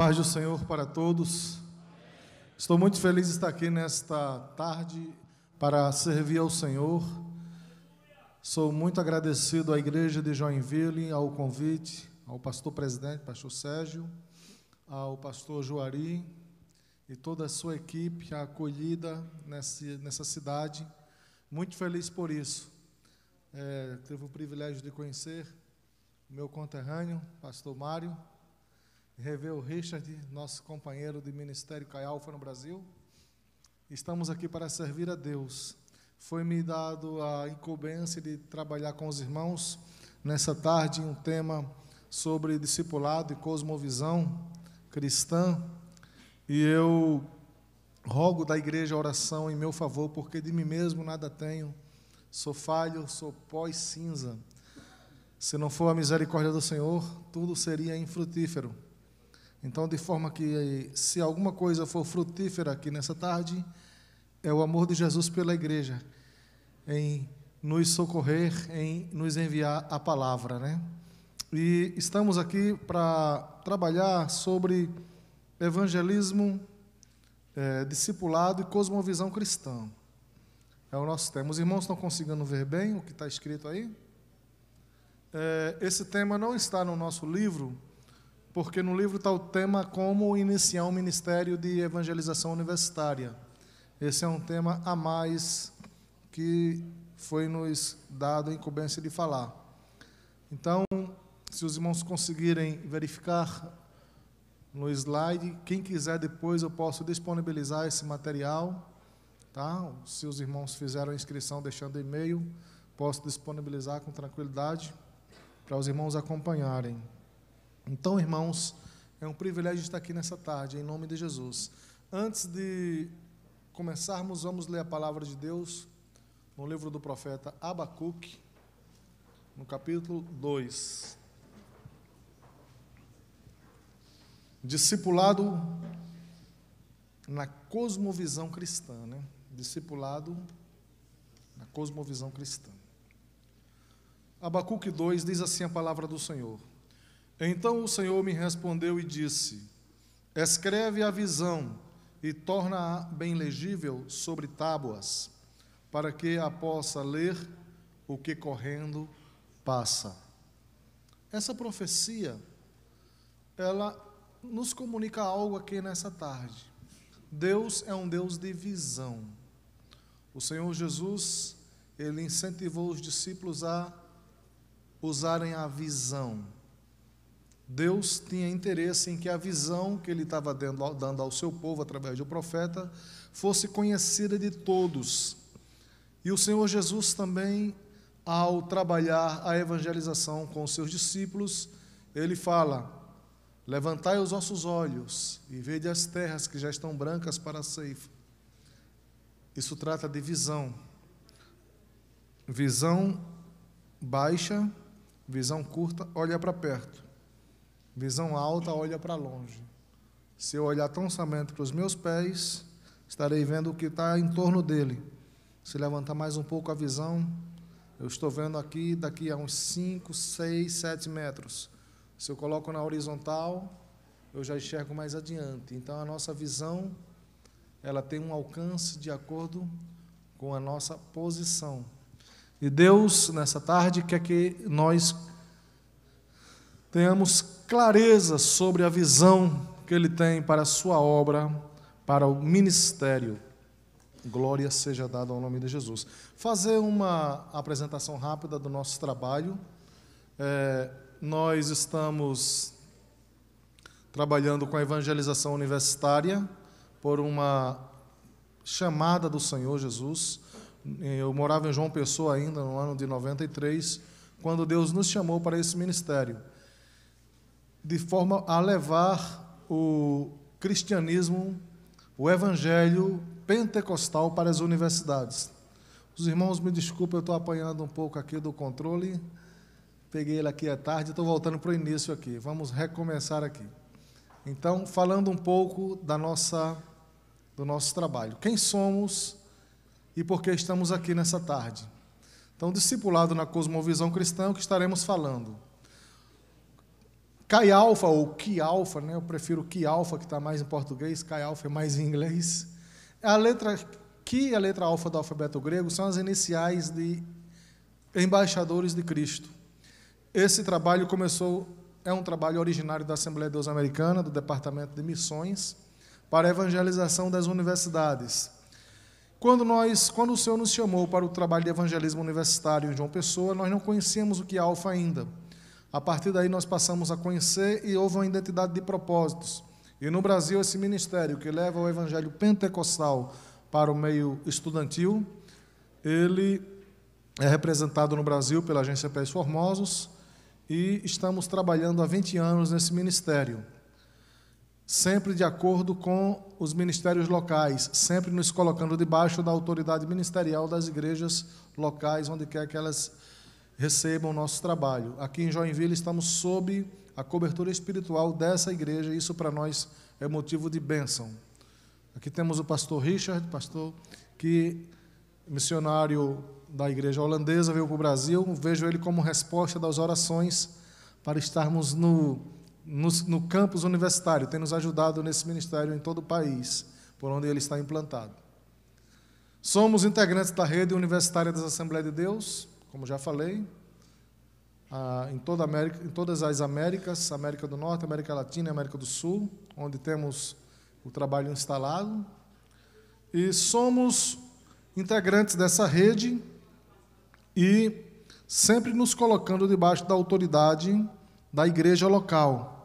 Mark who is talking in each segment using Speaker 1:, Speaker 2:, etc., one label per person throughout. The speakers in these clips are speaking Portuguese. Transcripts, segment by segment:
Speaker 1: paz do Senhor para todos. Estou muito feliz de estar aqui nesta tarde para servir ao Senhor. Sou muito agradecido à igreja de Joinville, ao convite, ao pastor presidente, pastor Sérgio, ao pastor Juari e toda a sua equipe, acolhida nessa cidade. Muito feliz por isso. É, teve o privilégio de conhecer o meu conterrâneo, pastor Mário, rever o Richard, nosso companheiro de ministério Caialfa no Brasil. Estamos aqui para servir a Deus. Foi-me dado a incumbência de trabalhar com os irmãos nessa tarde em um tema sobre discipulado e cosmovisão cristã. E eu rogo da igreja oração em meu favor, porque de mim mesmo nada tenho. Sou falho, sou pó e cinza. Se não for a misericórdia do Senhor, tudo seria infrutífero. Então, de forma que eh, se alguma coisa for frutífera aqui nessa tarde, é o amor de Jesus pela igreja em nos socorrer, em nos enviar a palavra, né? E estamos aqui para trabalhar sobre evangelismo, é, discipulado e cosmovisão cristã. É o nosso tema. Os irmãos estão conseguindo ver bem o que está escrito aí? É, esse tema não está no nosso livro, porque no livro está o tema Como Iniciar um Ministério de Evangelização Universitária. Esse é um tema a mais que foi nos dado a incumbência de falar. Então, se os irmãos conseguirem verificar no slide, quem quiser depois eu posso disponibilizar esse material, tá? Se os irmãos fizeram a inscrição deixando e-mail, posso disponibilizar com tranquilidade para os irmãos acompanharem. Então, irmãos, é um privilégio estar aqui nessa tarde, em nome de Jesus. Antes de começarmos, vamos ler a palavra de Deus no livro do profeta Abacuque, no capítulo 2. Discipulado na cosmovisão cristã, né? Discipulado na cosmovisão cristã. Abacuque 2 diz assim a palavra do Senhor: então o Senhor me respondeu e disse: Escreve a visão e torna-a bem legível sobre tábuas, para que a possa ler o que correndo passa. Essa profecia, ela nos comunica algo aqui nessa tarde. Deus é um Deus de visão. O Senhor Jesus, ele incentivou os discípulos a usarem a visão Deus tinha interesse em que a visão que ele estava dando ao seu povo através do profeta fosse conhecida de todos. E o Senhor Jesus também, ao trabalhar a evangelização com os seus discípulos, ele fala: Levantai os vossos olhos e vede as terras que já estão brancas para a ceifa. Isso trata de visão. Visão baixa, visão curta, olha para perto. Visão alta olha para longe. Se eu olhar tão somente para os meus pés, estarei vendo o que está em torno dele. Se levantar mais um pouco a visão, eu estou vendo aqui daqui a uns 5, 6, 7 metros. Se eu coloco na horizontal, eu já enxergo mais adiante. Então a nossa visão, ela tem um alcance de acordo com a nossa posição. E Deus, nessa tarde, quer que nós tenhamos clareza sobre a visão que Ele tem para a sua obra, para o ministério. Glória seja dada ao nome de Jesus. Fazer uma apresentação rápida do nosso trabalho. É, nós estamos trabalhando com a evangelização universitária por uma chamada do Senhor Jesus. Eu morava em João Pessoa ainda no ano de 93, quando Deus nos chamou para esse ministério de forma a levar o cristianismo, o evangelho pentecostal para as universidades. Os irmãos me desculpem, eu estou apanhando um pouco aqui do controle. Peguei ele aqui à tarde, estou voltando para o início aqui. Vamos recomeçar aqui. Então, falando um pouco da nossa, do nosso trabalho. Quem somos e por que estamos aqui nessa tarde? Então, discipulado na cosmovisão cristã, é o que estaremos falando? cai Alpha ou ki Alpha, né? eu prefiro ki Alpha que está mais em português, cai Alpha é mais em inglês. A letra ki, e a letra alfa do alfabeto grego são as iniciais de embaixadores de Cristo. Esse trabalho começou, é um trabalho originário da Assembleia de Deus Americana, do Departamento de Missões, para a evangelização das universidades. Quando nós, quando o Senhor nos chamou para o trabalho de evangelismo universitário em João Pessoa, nós não conhecíamos o que é alfa ainda. A partir daí, nós passamos a conhecer e houve uma identidade de propósitos. E no Brasil, esse ministério que leva o evangelho pentecostal para o meio estudantil, ele é representado no Brasil pela agência Pés Formosos e estamos trabalhando há 20 anos nesse ministério. Sempre de acordo com os ministérios locais, sempre nos colocando debaixo da autoridade ministerial das igrejas locais, onde quer que elas estejam recebam o nosso trabalho. Aqui em Joinville estamos sob a cobertura espiritual dessa igreja, e isso para nós é motivo de bênção. Aqui temos o pastor Richard, pastor que missionário da igreja holandesa veio para o Brasil. Vejo ele como resposta das orações para estarmos no, no, no campus universitário. Tem nos ajudado nesse ministério em todo o país, por onde ele está implantado. Somos integrantes da rede universitária das Assembleias de Deus, como já falei, ah, em, toda América, em todas as Américas, América do Norte, América Latina, América do Sul, onde temos o trabalho instalado. E somos integrantes dessa rede e sempre nos colocando debaixo da autoridade da igreja local.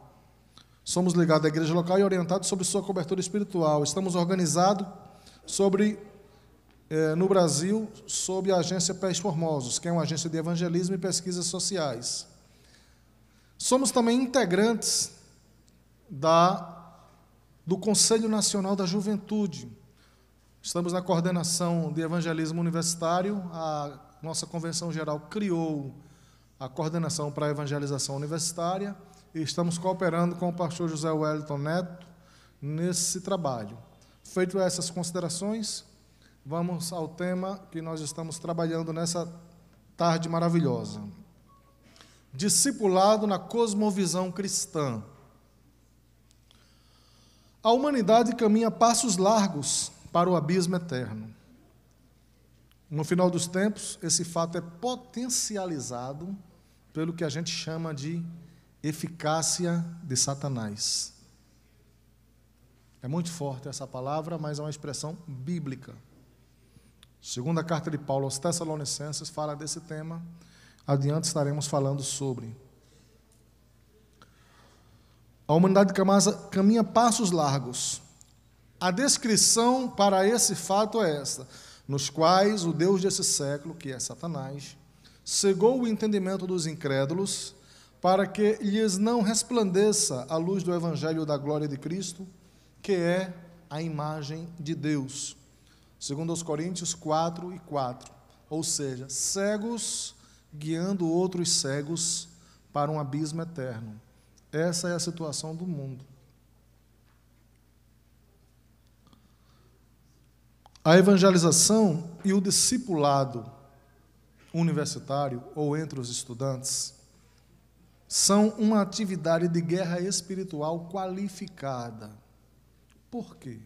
Speaker 1: Somos ligados à igreja local e orientados sobre sua cobertura espiritual. Estamos organizados sobre eh, no Brasil sob a agência Pés Formosos, que é uma agência de evangelismo e pesquisas sociais. Somos também integrantes da, do Conselho Nacional da Juventude. Estamos na coordenação de evangelismo universitário. A nossa convenção geral criou a coordenação para a evangelização universitária e estamos cooperando com o pastor José Wellington Neto nesse trabalho. Feito essas considerações, Vamos ao tema que nós estamos trabalhando nessa tarde maravilhosa. Discipulado na cosmovisão cristã. A humanidade caminha passos largos para o abismo eterno. No final dos tempos, esse fato é potencializado pelo que a gente chama de eficácia de Satanás. É muito forte essa palavra, mas é uma expressão bíblica. Segunda carta de Paulo aos Tessalonicenses fala desse tema. Adiante estaremos falando sobre. A humanidade caminha passos largos. A descrição para esse fato é esta: nos quais o Deus desse século, que é Satanás, cegou o entendimento dos incrédulos, para que lhes não resplandeça a luz do evangelho da glória de Cristo, que é a imagem de Deus. Segundo aos Coríntios 4 e 4. Ou seja, cegos guiando outros cegos para um abismo eterno. Essa é a situação do mundo. A evangelização e o discipulado universitário ou entre os estudantes são uma atividade de guerra espiritual qualificada. Por quê?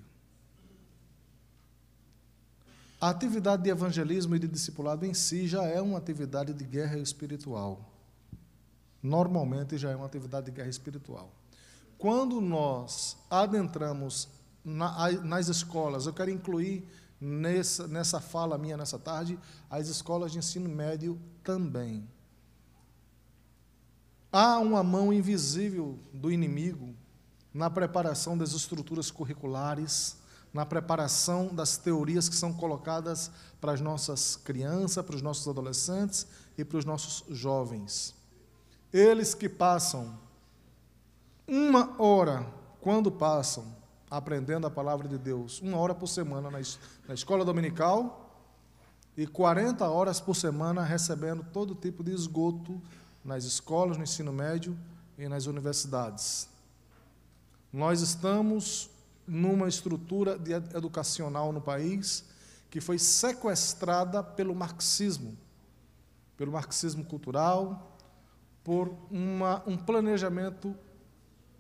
Speaker 1: A atividade de evangelismo e de discipulado em si já é uma atividade de guerra espiritual. Normalmente já é uma atividade de guerra espiritual. Quando nós adentramos na, nas escolas, eu quero incluir nessa, nessa fala minha nessa tarde as escolas de ensino médio também. Há uma mão invisível do inimigo na preparação das estruturas curriculares na preparação das teorias que são colocadas para as nossas crianças, para os nossos adolescentes e para os nossos jovens. Eles que passam uma hora, quando passam, aprendendo a palavra de Deus, uma hora por semana na escola dominical e 40 horas por semana recebendo todo tipo de esgoto nas escolas, no ensino médio e nas universidades. Nós estamos numa estrutura educacional no país que foi sequestrada pelo marxismo, pelo marxismo cultural, por uma, um planejamento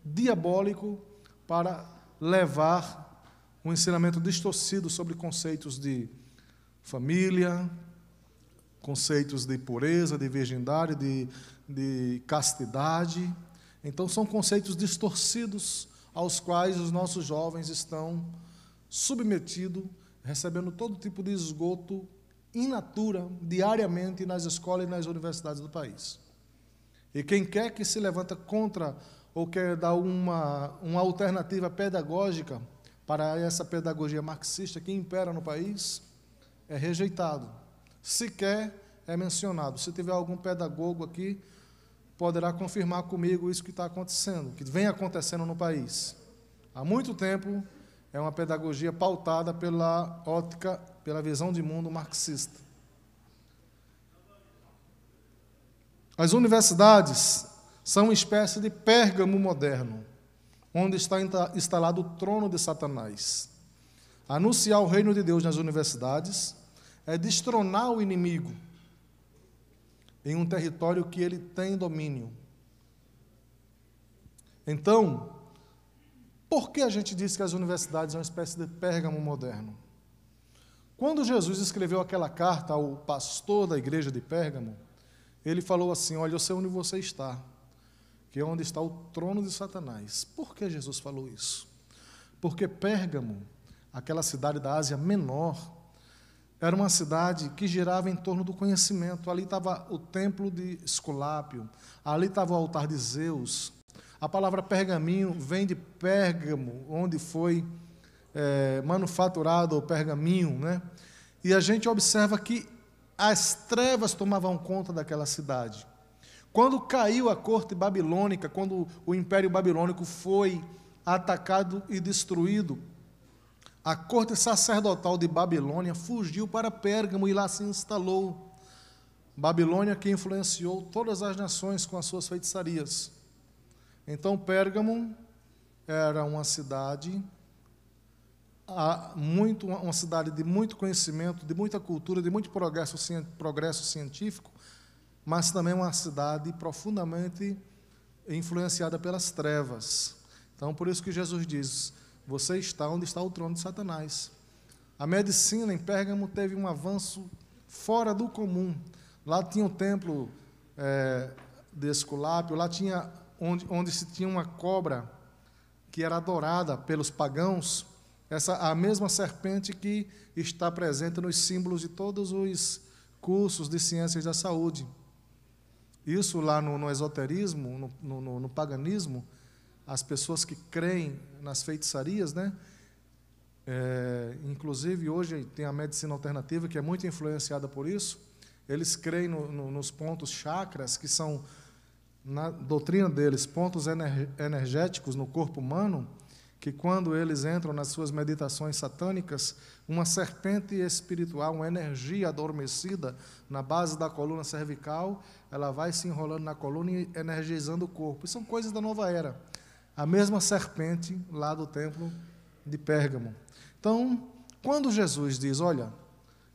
Speaker 1: diabólico para levar um ensinamento distorcido sobre conceitos de família, conceitos de pureza, de virgindade, de, de castidade. Então, são conceitos distorcidos aos quais os nossos jovens estão submetidos, recebendo todo tipo de esgoto in natura, diariamente nas escolas e nas universidades do país. E quem quer que se levanta contra ou quer dar uma, uma alternativa pedagógica para essa pedagogia marxista que impera no país, é rejeitado. Sequer é mencionado. Se tiver algum pedagogo aqui, poderá confirmar comigo isso que está acontecendo, que vem acontecendo no país. Há muito tempo é uma pedagogia pautada pela ótica, pela visão de mundo marxista. As universidades são uma espécie de pérgamo moderno, onde está instalado o trono de Satanás. Anunciar o reino de Deus nas universidades é destronar o inimigo em um território que ele tem domínio. Então, por que a gente diz que as universidades são é uma espécie de Pérgamo moderno? Quando Jesus escreveu aquela carta ao pastor da igreja de Pérgamo, ele falou assim: Olha, eu sei onde você está, que é onde está o trono de Satanás. Por que Jesus falou isso? Porque Pérgamo, aquela cidade da Ásia Menor, era uma cidade que girava em torno do conhecimento. Ali estava o templo de Esculápio, ali estava o altar de Zeus. A palavra pergaminho vem de Pérgamo, onde foi é, manufaturado o pergaminho. Né? E a gente observa que as trevas tomavam conta daquela cidade. Quando caiu a corte babilônica, quando o império babilônico foi atacado e destruído, a corte sacerdotal de Babilônia fugiu para Pérgamo e lá se instalou. Babilônia que influenciou todas as nações com as suas feitiçarias. Então, Pérgamo era uma cidade muito, uma cidade de muito conhecimento, de muita cultura, de muito progresso, progresso científico, mas também uma cidade profundamente influenciada pelas trevas. Então, por isso que Jesus diz: você está onde está o trono de Satanás. A medicina em Pérgamo teve um avanço fora do comum. Lá tinha o um templo é, de Esculápio, lá tinha onde, onde se tinha uma cobra que era adorada pelos pagãos, essa a mesma serpente que está presente nos símbolos de todos os cursos de ciências da saúde. Isso lá no, no esoterismo, no, no, no paganismo, as pessoas que creem nas feitiçarias, né? É, inclusive hoje tem a medicina alternativa que é muito influenciada por isso. Eles creem no, no, nos pontos chakras, que são, na doutrina deles, pontos ener, energéticos no corpo humano, que quando eles entram nas suas meditações satânicas, uma serpente espiritual, uma energia adormecida na base da coluna cervical, ela vai se enrolando na coluna e energizando o corpo. Isso são coisas da nova era a mesma serpente lá do templo de Pérgamo. Então, quando Jesus diz: Olha,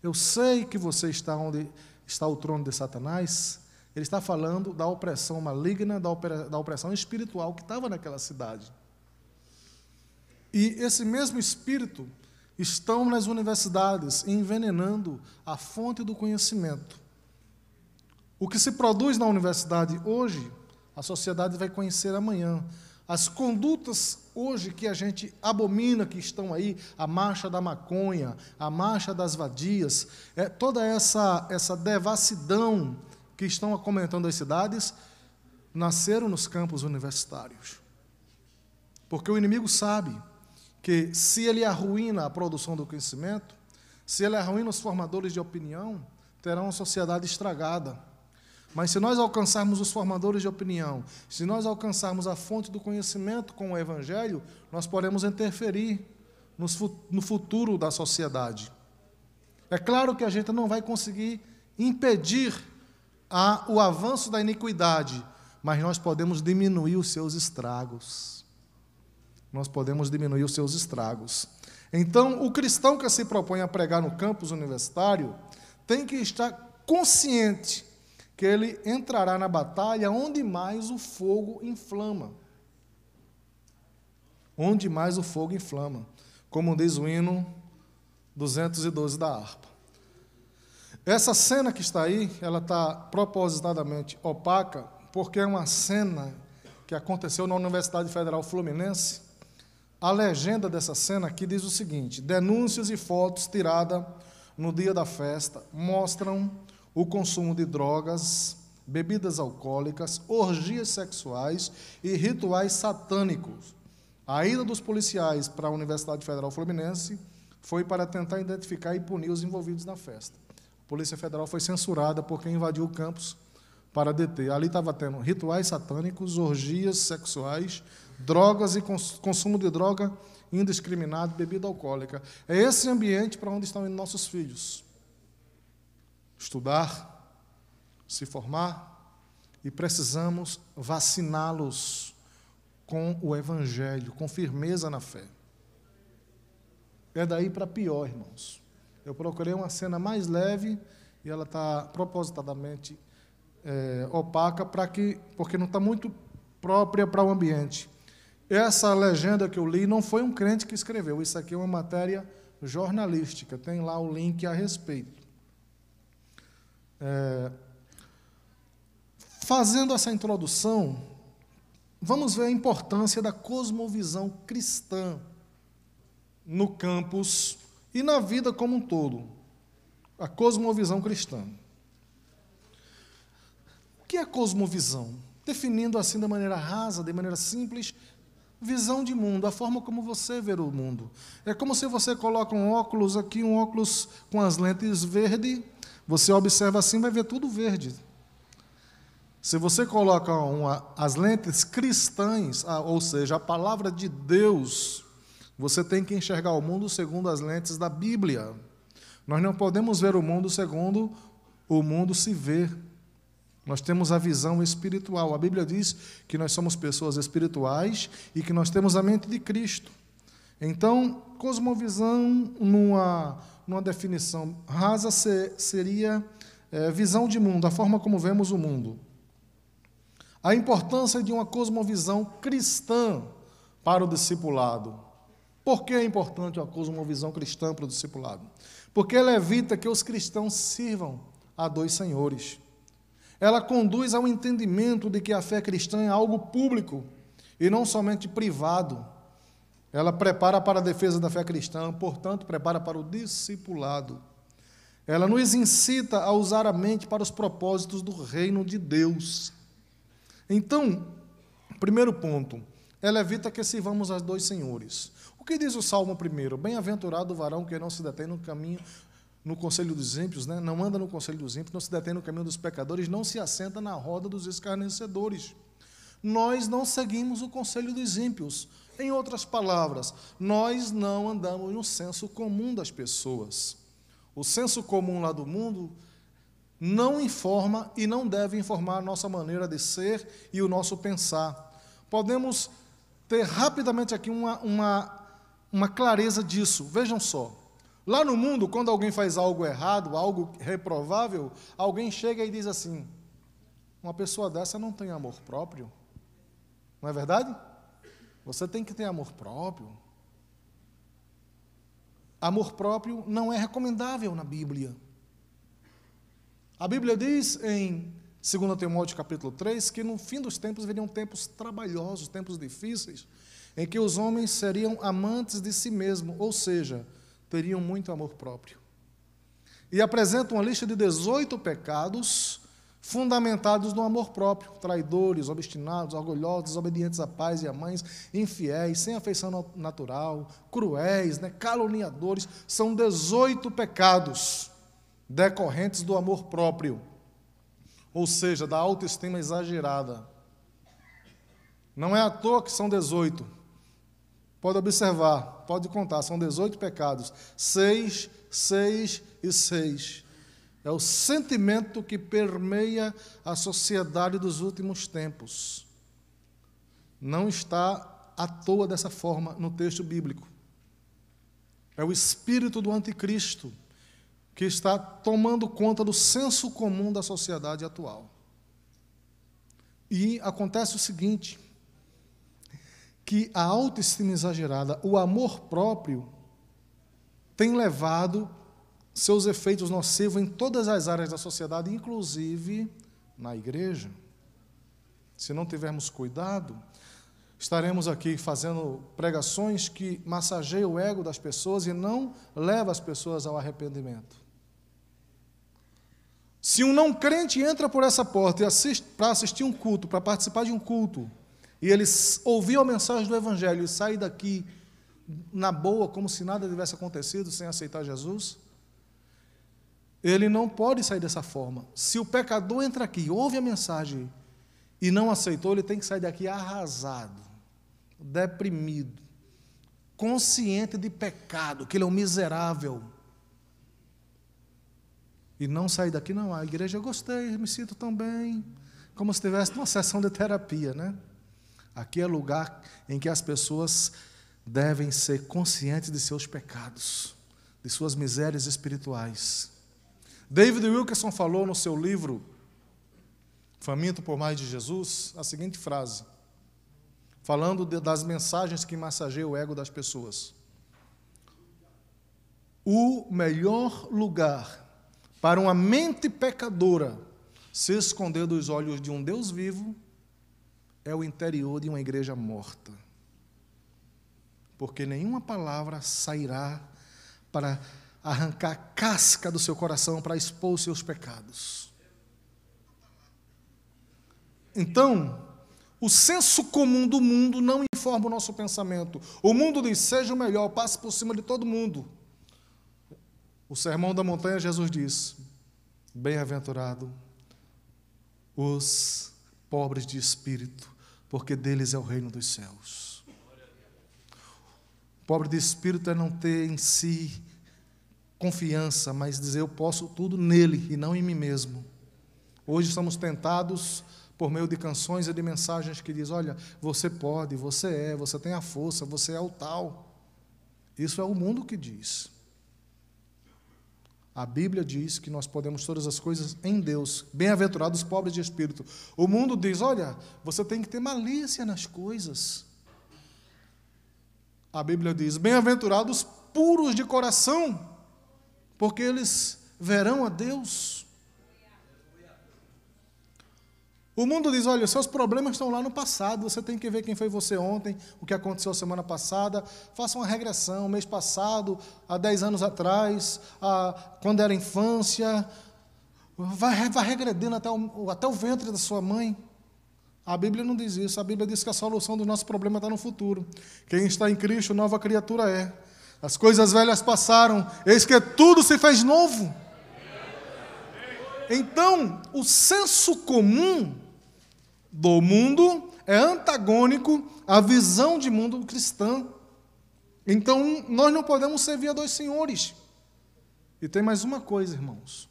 Speaker 1: eu sei que você está onde está o trono de Satanás, ele está falando da opressão maligna, da opressão espiritual que estava naquela cidade. E esse mesmo espírito estão nas universidades envenenando a fonte do conhecimento. O que se produz na universidade hoje, a sociedade vai conhecer amanhã. As condutas hoje que a gente abomina, que estão aí, a marcha da maconha, a marcha das vadias, é, toda essa, essa devassidão que estão acometendo as cidades, nasceram nos campos universitários. Porque o inimigo sabe que se ele arruína a produção do conhecimento, se ele arruína os formadores de opinião, terá uma sociedade estragada mas se nós alcançarmos os formadores de opinião, se nós alcançarmos a fonte do conhecimento com o Evangelho, nós podemos interferir no futuro da sociedade. É claro que a gente não vai conseguir impedir a, o avanço da iniquidade, mas nós podemos diminuir os seus estragos. Nós podemos diminuir os seus estragos. Então, o cristão que se propõe a pregar no campus universitário tem que estar consciente que ele entrará na batalha onde mais o fogo inflama. Onde mais o fogo inflama, como diz o hino 212 da harpa. Essa cena que está aí, ela está propositadamente opaca, porque é uma cena que aconteceu na Universidade Federal Fluminense. A legenda dessa cena aqui diz o seguinte: denúncias e fotos tiradas no dia da festa mostram o consumo de drogas, bebidas alcoólicas, orgias sexuais e rituais satânicos. A ida dos policiais para a Universidade Federal Fluminense foi para tentar identificar e punir os envolvidos na festa. A Polícia Federal foi censurada porque invadiu o campus para deter. Ali estava tendo rituais satânicos, orgias sexuais, drogas e cons consumo de droga indiscriminado, bebida alcoólica. É esse ambiente para onde estão indo nossos filhos estudar, se formar e precisamos vaciná-los com o Evangelho, com firmeza na fé. É daí para pior, irmãos. Eu procurei uma cena mais leve e ela está propositadamente é, opaca para que, porque não está muito própria para o ambiente. Essa legenda que eu li não foi um crente que escreveu. Isso aqui é uma matéria jornalística. Tem lá o link a respeito. É, fazendo essa introdução, vamos ver a importância da cosmovisão cristã no campus e na vida como um todo. A cosmovisão cristã. O que é cosmovisão? Definindo assim da maneira rasa, de maneira simples, visão de mundo, a forma como você vê o mundo. É como se você coloca um óculos aqui, um óculos com as lentes verde você observa assim, vai ver tudo verde. Se você coloca uma, as lentes cristãs, ah, ou seja, a palavra de Deus, você tem que enxergar o mundo segundo as lentes da Bíblia. Nós não podemos ver o mundo segundo o mundo se vê. Nós temos a visão espiritual. A Bíblia diz que nós somos pessoas espirituais e que nós temos a mente de Cristo. Então, cosmovisão, numa, numa definição rasa, ser, seria é, visão de mundo, a forma como vemos o mundo. A importância de uma cosmovisão cristã para o discipulado. Por que é importante uma cosmovisão cristã para o discipulado? Porque ela evita que os cristãos sirvam a dois senhores. Ela conduz ao entendimento de que a fé cristã é algo público e não somente privado ela prepara para a defesa da fé cristã, portanto, prepara para o discipulado. Ela nos incita a usar a mente para os propósitos do reino de Deus. Então, primeiro ponto, ela evita que sirvamos a dois senhores. O que diz o Salmo primeiro? Bem-aventurado o varão que não se detém no caminho no conselho dos ímpios, né? não anda no conselho dos ímpios, não se detém no caminho dos pecadores, não se assenta na roda dos escarnecedores. Nós não seguimos o conselho dos ímpios. Em outras palavras, nós não andamos no senso comum das pessoas. O senso comum lá do mundo não informa e não deve informar a nossa maneira de ser e o nosso pensar. Podemos ter rapidamente aqui uma, uma, uma clareza disso. Vejam só. Lá no mundo, quando alguém faz algo errado, algo reprovável, alguém chega e diz assim: uma pessoa dessa não tem amor próprio. Não é verdade? Você tem que ter amor próprio. Amor próprio não é recomendável na Bíblia. A Bíblia diz em 2 Timóteo capítulo 3 que no fim dos tempos viriam tempos trabalhosos, tempos difíceis, em que os homens seriam amantes de si mesmos, ou seja, teriam muito amor próprio. E apresenta uma lista de 18 pecados fundamentados no amor próprio, traidores, obstinados, orgulhosos, desobedientes a pais e a mães, infiéis, sem afeição natural, cruéis, né, caluniadores, são 18 pecados decorrentes do amor próprio, ou seja, da autoestima exagerada. Não é à toa que são 18. Pode observar, pode contar, são 18 pecados, 6, 6 e 6. É o sentimento que permeia a sociedade dos últimos tempos. Não está à toa dessa forma no texto bíblico. É o espírito do anticristo que está tomando conta do senso comum da sociedade atual. E acontece o seguinte: que a autoestima exagerada, o amor próprio, tem levado seus efeitos nocivos em todas as áreas da sociedade, inclusive na igreja. Se não tivermos cuidado, estaremos aqui fazendo pregações que massageiam o ego das pessoas e não levam as pessoas ao arrependimento. Se um não crente entra por essa porta para assistir um culto, para participar de um culto, e ele ouviu a mensagem do Evangelho e sai daqui na boa, como se nada tivesse acontecido, sem aceitar Jesus, ele não pode sair dessa forma. Se o pecador entra aqui, ouve a mensagem e não aceitou, ele tem que sair daqui arrasado, deprimido, consciente de pecado, que ele é um miserável. E não sair daqui, não. A ah, igreja eu gostei, me sinto tão bem. Como se tivesse uma sessão de terapia, né? Aqui é lugar em que as pessoas devem ser conscientes de seus pecados, de suas misérias espirituais. David Wilkerson falou no seu livro Faminto por Mais de Jesus a seguinte frase, falando de, das mensagens que massageiam o ego das pessoas. O melhor lugar para uma mente pecadora se esconder dos olhos de um Deus vivo é o interior de uma igreja morta. Porque nenhuma palavra sairá para arrancar a casca do seu coração para expor os seus pecados. Então, o senso comum do mundo não informa o nosso pensamento. O mundo diz: seja o melhor, passe por cima de todo mundo. O sermão da montanha, Jesus diz: Bem-aventurado os pobres de espírito, porque deles é o reino dos céus. Pobre de espírito é não ter em si confiança, mas dizer eu posso tudo nele e não em mim mesmo. Hoje somos tentados por meio de canções e de mensagens que diz: olha, você pode, você é, você tem a força, você é o tal. Isso é o mundo que diz. A Bíblia diz que nós podemos todas as coisas em Deus. Bem-aventurados os pobres de espírito. O mundo diz: olha, você tem que ter malícia nas coisas. A Bíblia diz: bem-aventurados puros de coração, porque eles verão a Deus. O mundo diz: olha, seus problemas estão lá no passado, você tem que ver quem foi você ontem, o que aconteceu semana passada. Faça uma regressão, mês passado, há 10 anos atrás, a, quando era infância. Vai, vai regredindo até o, até o ventre da sua mãe. A Bíblia não diz isso. A Bíblia diz que a solução do nosso problema está no futuro. Quem está em Cristo, nova criatura é. As coisas velhas passaram, eis que tudo se fez novo. Então, o senso comum do mundo é antagônico à visão de mundo cristã. Então, nós não podemos servir a dois senhores. E tem mais uma coisa, irmãos.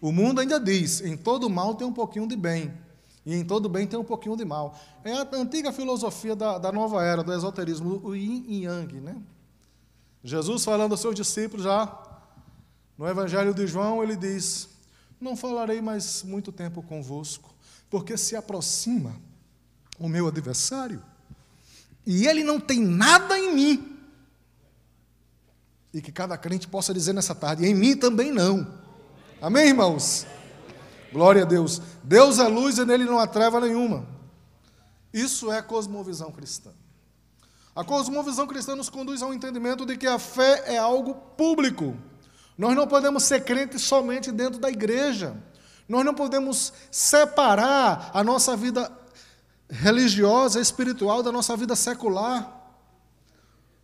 Speaker 1: O mundo ainda diz: em todo mal tem um pouquinho de bem, e em todo bem tem um pouquinho de mal. É a antiga filosofia da, da nova era, do esoterismo, o yin e yang, né? Jesus falando aos seus discípulos já no Evangelho de João, ele diz: Não falarei mais muito tempo convosco, porque se aproxima o meu adversário e ele não tem nada em mim. E que cada crente possa dizer nessa tarde: Em mim também não. Amém, irmãos? Glória a Deus. Deus é luz e nele não há treva nenhuma. Isso é cosmovisão cristã. A cosmovisão cristã nos conduz ao entendimento de que a fé é algo público. Nós não podemos ser crentes somente dentro da igreja. Nós não podemos separar a nossa vida religiosa, espiritual, da nossa vida secular.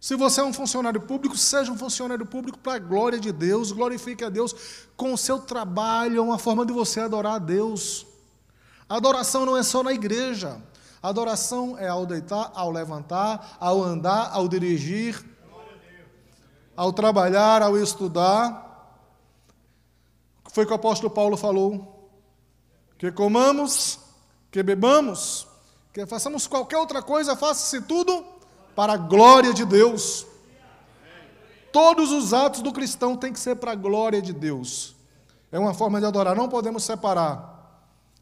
Speaker 1: Se você é um funcionário público, seja um funcionário público para a glória de Deus, glorifique a Deus com o seu trabalho, é uma forma de você adorar a Deus. A adoração não é só na igreja. Adoração é ao deitar, ao levantar, ao andar, ao dirigir, ao trabalhar, ao estudar. Foi o que o apóstolo Paulo falou: que comamos, que bebamos, que façamos qualquer outra coisa, faça-se tudo para a glória de Deus. Todos os atos do cristão têm que ser para a glória de Deus. É uma forma de adorar, não podemos separar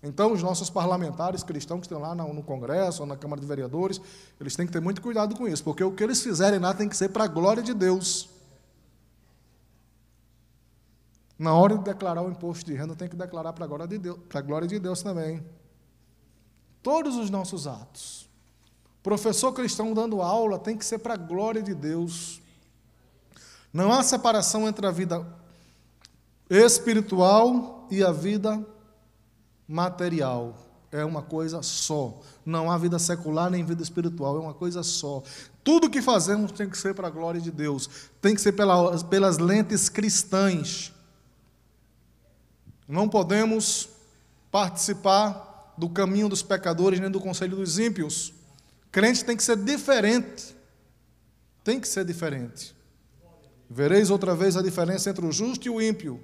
Speaker 1: então, os nossos parlamentares cristãos que estão lá no Congresso ou na Câmara de Vereadores, eles têm que ter muito cuidado com isso, porque o que eles fizerem lá tem que ser para a glória de Deus. Na hora de declarar o imposto de renda, tem que declarar para a glória de Deus, para a glória de Deus também. Todos os nossos atos. Professor cristão dando aula tem que ser para a glória de Deus. Não há separação entre a vida espiritual e a vida material. É uma coisa só. Não há vida secular nem vida espiritual. É uma coisa só. Tudo que fazemos tem que ser para a glória de Deus. Tem que ser pelas lentes cristãs. Não podemos participar do caminho dos pecadores nem do conselho dos ímpios. Crente tem que ser diferente. Tem que ser diferente. Vereis outra vez a diferença entre o justo e o ímpio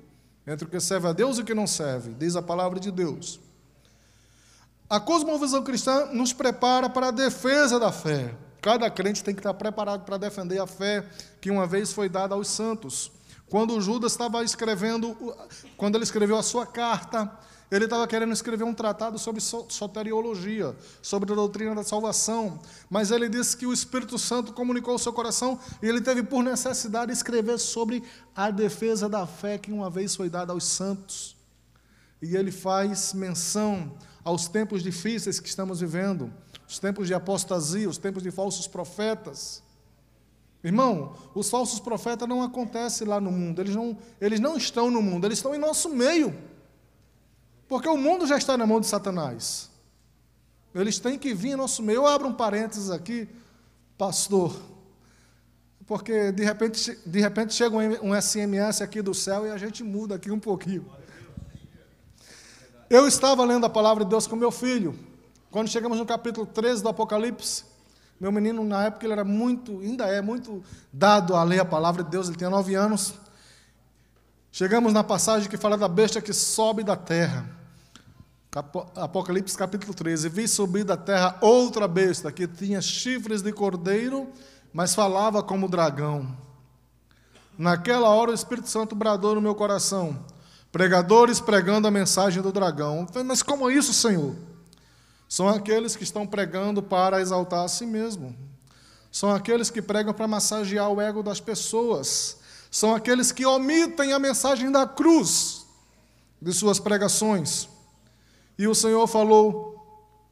Speaker 1: entre o que serve a Deus e o que não serve, diz a palavra de Deus. A cosmovisão cristã nos prepara para a defesa da fé. Cada crente tem que estar preparado para defender a fé que uma vez foi dada aos santos. Quando Judas estava escrevendo, quando ele escreveu a sua carta, ele estava querendo escrever um tratado sobre soteriologia, sobre a doutrina da salvação, mas ele disse que o Espírito Santo comunicou ao seu coração e ele teve por necessidade escrever sobre a defesa da fé que uma vez foi dada aos santos. E ele faz menção aos tempos difíceis que estamos vivendo, os tempos de apostasia, os tempos de falsos profetas. Irmão, os falsos profetas não acontecem lá no mundo, eles não, eles não estão no mundo, eles estão em nosso meio. Porque o mundo já está na mão de Satanás. Eles têm que vir em nosso meio. Eu abro um parênteses aqui, pastor. Porque de repente, de repente chega um SMS aqui do céu e a gente muda aqui um pouquinho. Eu estava lendo a palavra de Deus com meu filho. Quando chegamos no capítulo 13 do Apocalipse, meu menino, na época, ele era muito, ainda é muito dado a ler a palavra de Deus, ele tinha nove anos. Chegamos na passagem que fala da besta que sobe da terra. Apocalipse capítulo 13. Vi subir da terra outra besta que tinha chifres de cordeiro, mas falava como dragão. Naquela hora o Espírito Santo bradou no meu coração. Pregadores pregando a mensagem do dragão. Falei, mas como é isso, Senhor? São aqueles que estão pregando para exaltar a si mesmo. São aqueles que pregam para massagear o ego das pessoas são aqueles que omitem a mensagem da cruz de suas pregações. E o Senhor falou,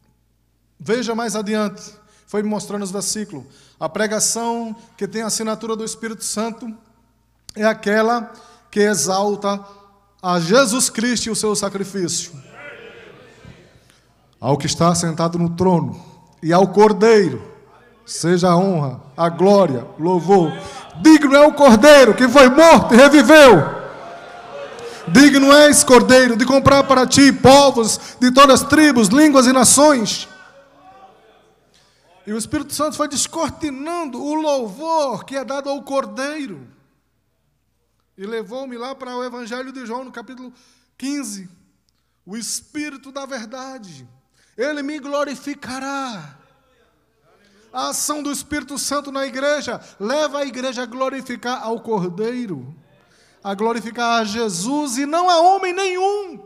Speaker 1: veja mais adiante, foi mostrando os versículos. A pregação que tem a assinatura do Espírito Santo é aquela que exalta a Jesus Cristo e o seu sacrifício. Ao que está sentado no trono e ao Cordeiro, seja a honra, a glória, louvor Digno é o cordeiro que foi morto e reviveu. Digno és, cordeiro, de comprar para ti povos de todas as tribos, línguas e nações. E o Espírito Santo foi descortinando o louvor que é dado ao cordeiro. E levou-me lá para o Evangelho de João, no capítulo 15. O Espírito da Verdade, ele me glorificará a ação do Espírito Santo na igreja leva a igreja a glorificar ao Cordeiro, a glorificar a Jesus e não a homem nenhum.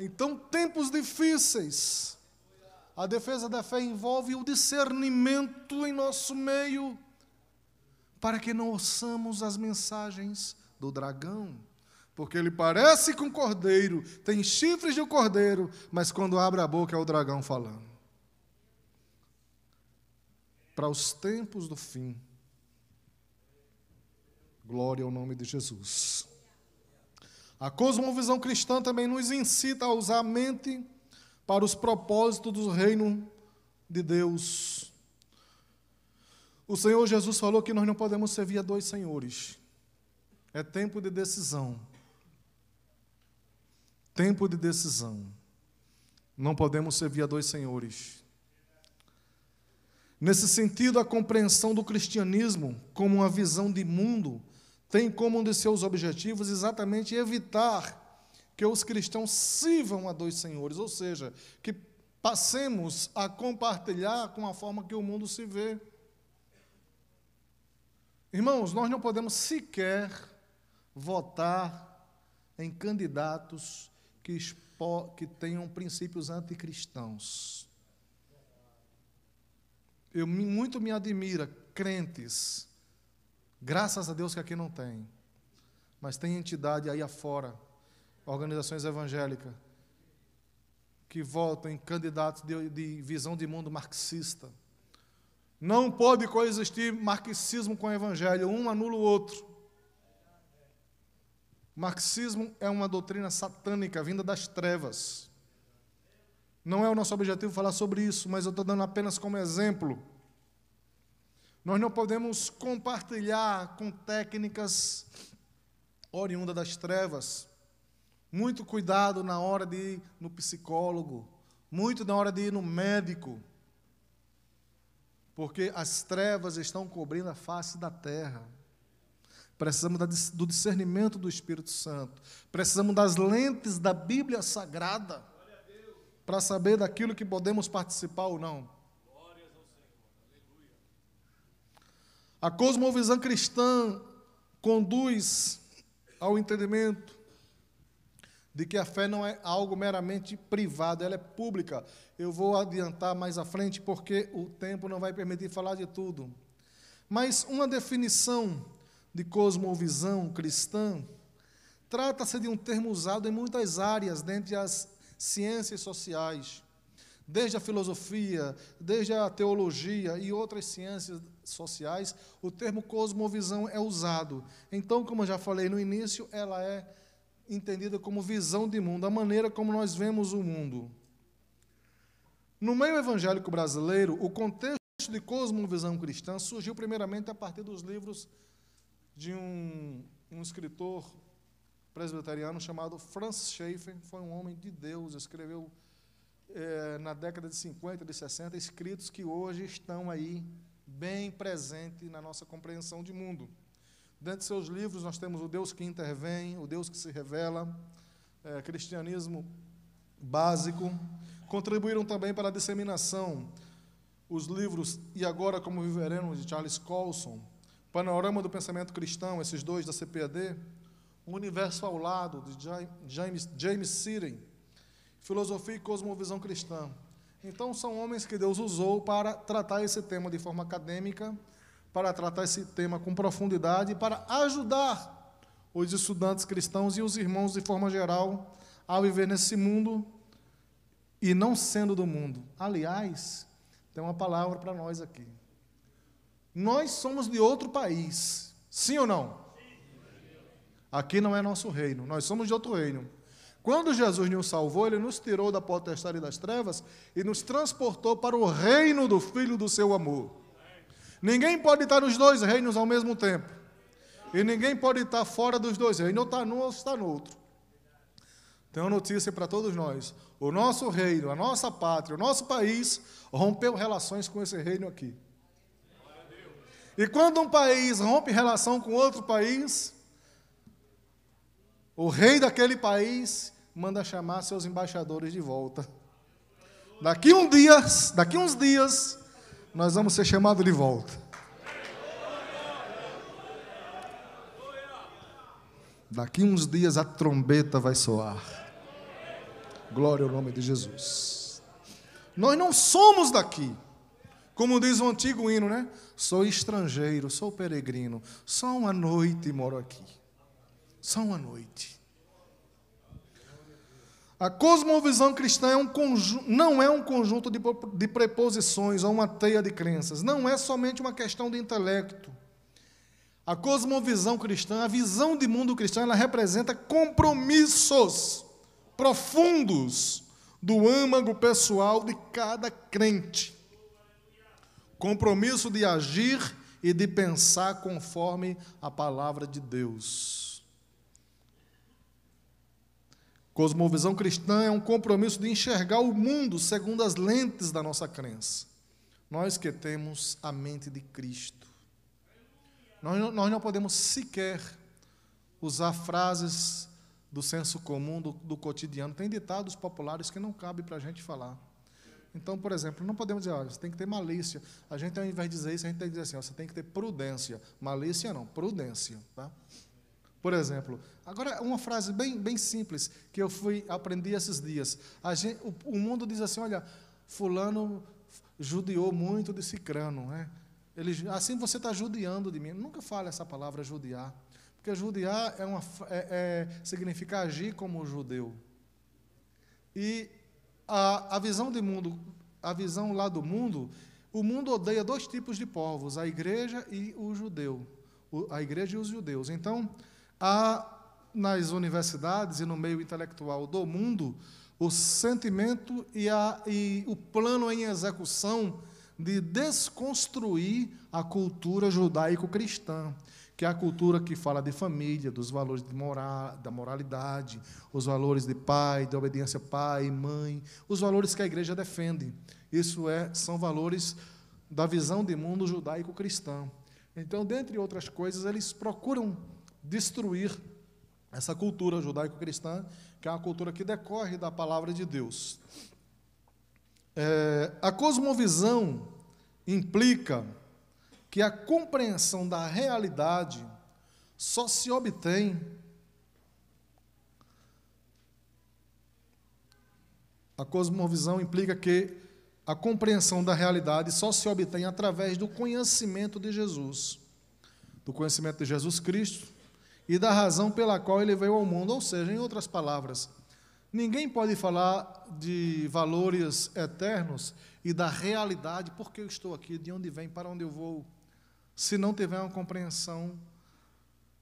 Speaker 1: Então, tempos difíceis. A defesa da fé envolve o discernimento em nosso meio, para que não ouçamos as mensagens do dragão, porque ele parece com o cordeiro, tem chifres de um cordeiro, mas quando abre a boca é o dragão falando para os tempos do fim. Glória ao nome de Jesus. A cosmovisão cristã também nos incita a usar a mente para os propósitos do reino de Deus. O Senhor Jesus falou que nós não podemos servir a dois senhores. É tempo de decisão. Tempo de decisão. Não podemos servir a dois senhores. Nesse sentido, a compreensão do cristianismo como uma visão de mundo tem como um de seus objetivos exatamente evitar que os cristãos sirvam a dois senhores, ou seja, que passemos a compartilhar com a forma que o mundo se vê. Irmãos, nós não podemos sequer votar em candidatos que, que tenham princípios anticristãos eu muito me admira crentes, graças a Deus que aqui não tem, mas tem entidade aí afora, organizações evangélicas, que votam em candidatos de, de visão de mundo marxista. Não pode coexistir marxismo com evangelho, um anula o outro. marxismo é uma doutrina satânica vinda das trevas. Não é o nosso objetivo falar sobre isso, mas eu estou dando apenas como exemplo. Nós não podemos compartilhar com técnicas oriundas das trevas. Muito cuidado na hora de ir no psicólogo, muito na hora de ir no médico, porque as trevas estão cobrindo a face da terra. Precisamos do discernimento do Espírito Santo, precisamos das lentes da Bíblia Sagrada para saber daquilo que podemos participar ou não. A cosmovisão cristã conduz ao entendimento de que a fé não é algo meramente privado, ela é pública. Eu vou adiantar mais à frente porque o tempo não vai permitir falar de tudo. Mas uma definição de cosmovisão cristã trata-se de um termo usado em muitas áreas, dentre as ciências sociais, desde a filosofia, desde a teologia e outras ciências sociais, o termo cosmovisão é usado. Então, como eu já falei no início, ela é entendida como visão de mundo, a maneira como nós vemos o mundo. No meio evangélico brasileiro, o contexto de cosmovisão cristã surgiu primeiramente a partir dos livros de um, um escritor presbiteriano chamado Franz Schaeffer, foi um homem de Deus, escreveu é, na década de 50, de 60, escritos que hoje estão aí bem presentes na nossa compreensão de mundo. Dentro de seus livros nós temos o Deus que intervém, o Deus que se revela, é, cristianismo básico. Contribuíram também para a disseminação os livros E Agora Como Viveremos, de Charles Colson, Panorama do Pensamento Cristão, esses dois da CPAD, um Universo ao Lado, de James, James Searing, Filosofia e Cosmovisão Cristã. Então, são homens que Deus usou para tratar esse tema de forma acadêmica, para tratar esse tema com profundidade, para ajudar os estudantes cristãos e os irmãos de forma geral a viver nesse mundo e não sendo do mundo. Aliás, tem uma palavra para nós aqui. Nós somos de outro país, sim ou não? Aqui não é nosso reino, nós somos de outro reino. Quando Jesus nos salvou, ele nos tirou da potestade das trevas e nos transportou para o reino do Filho do seu amor. Ninguém pode estar nos dois reinos ao mesmo tempo. E ninguém pode estar fora dos dois reinos, ou está num ou está no outro. Tem uma notícia para todos nós. O nosso reino, a nossa pátria, o nosso país rompeu relações com esse reino aqui. E quando um país rompe relação com outro país, o rei daquele país manda chamar seus embaixadores de volta. Daqui um dia, daqui uns dias, nós vamos ser chamados de volta. Daqui uns dias a trombeta vai soar. Glória ao nome de Jesus. Nós não somos daqui. Como diz o antigo hino, né? Sou estrangeiro, sou peregrino, só uma noite moro aqui. Só uma noite. A cosmovisão cristã é um não é um conjunto de, de preposições ou uma teia de crenças. Não é somente uma questão de intelecto. A cosmovisão cristã, a visão de mundo cristã, ela representa compromissos profundos do âmago pessoal de cada crente. Compromisso de agir e de pensar conforme a palavra de Deus. Cosmovisão cristã é um compromisso de enxergar o mundo segundo as lentes da nossa crença. Nós que temos a mente de Cristo. Nós não, nós não podemos sequer usar frases do senso comum, do, do cotidiano. Tem ditados populares que não cabe para a gente falar. Então, por exemplo, não podemos dizer, olha, você tem que ter malícia. A gente, ao invés de dizer isso, a gente tem que dizer assim, ó, você tem que ter prudência. Malícia não, prudência. Tá? Por exemplo, agora uma frase bem, bem simples que eu fui aprendi esses dias. Gente, o, o, mundo diz assim, olha, fulano judiou muito de cicrano, né? Ele, assim você está judiando de mim. Nunca fale essa palavra judiar, porque judiar é uma, é, é, significa agir como judeu. E a, a visão de mundo, a visão lá do mundo, o mundo odeia dois tipos de povos, a igreja e o judeu, a igreja e os judeus. Então, Há nas universidades e no meio intelectual do mundo o sentimento e, a, e o plano em execução de desconstruir a cultura judaico-cristã, que é a cultura que fala de família, dos valores de moral, da moralidade, os valores de pai, de obediência pai e mãe, os valores que a igreja defende. Isso é, são valores da visão de mundo judaico-cristã. Então, dentre outras coisas, eles procuram destruir essa cultura judaico-cristã, que é uma cultura que decorre da palavra de Deus. É, a cosmovisão implica que a compreensão da realidade só se obtém A cosmovisão implica que a compreensão da realidade só se obtém através do conhecimento de Jesus, do conhecimento de Jesus Cristo, e da razão pela qual ele veio ao mundo. Ou seja, em outras palavras, ninguém pode falar de valores eternos e da realidade, porque eu estou aqui, de onde vem, para onde eu vou, se não tiver uma compreensão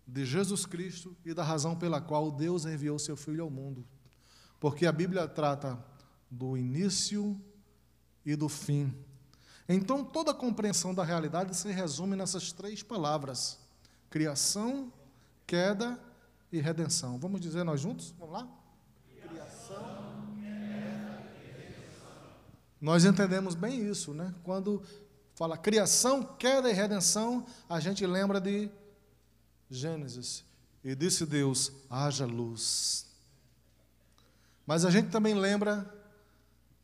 Speaker 1: de Jesus Cristo e da razão pela qual Deus enviou seu Filho ao mundo. Porque a Bíblia trata do início e do fim. Então, toda a compreensão da realidade se resume nessas três palavras: criação, queda e redenção. Vamos dizer nós juntos? Vamos lá? Criação, queda e redenção. Nós entendemos bem isso, né? Quando fala criação, queda e redenção, a gente lembra de Gênesis. E disse Deus: haja luz. Mas a gente também lembra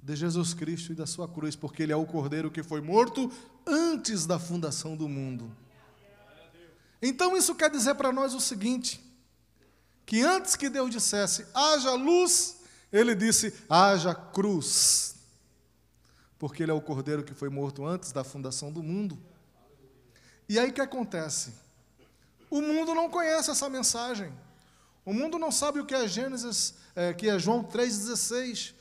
Speaker 1: de Jesus Cristo e da sua cruz, porque ele é o cordeiro que foi morto antes da fundação do mundo. Então isso quer dizer para nós o seguinte: que antes que Deus dissesse haja luz, ele disse haja cruz. Porque ele é o cordeiro que foi morto antes da fundação do mundo. E aí o que acontece? O mundo não conhece essa mensagem. O mundo não sabe o que é Gênesis, é, que é João 3,16,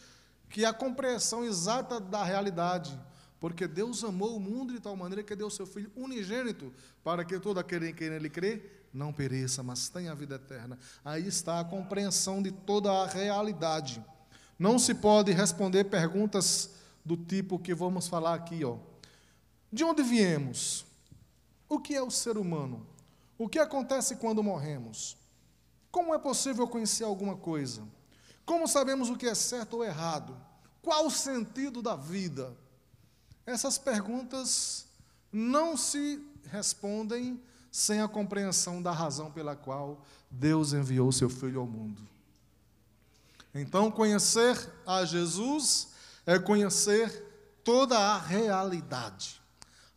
Speaker 1: que é a compreensão exata da realidade. Porque Deus amou o mundo de tal maneira que deu seu Filho unigênito, para que todo aquele em quem ele crê não pereça, mas tenha a vida eterna. Aí está a compreensão de toda a realidade. Não se pode responder perguntas do tipo que vamos falar aqui, ó. De onde viemos? O que é o ser humano? O que acontece quando morremos? Como é possível conhecer alguma coisa? Como sabemos o que é certo ou errado? Qual o sentido da vida? Essas perguntas não se respondem sem a compreensão da razão pela qual Deus enviou seu Filho ao mundo. Então, conhecer a Jesus é conhecer toda a realidade.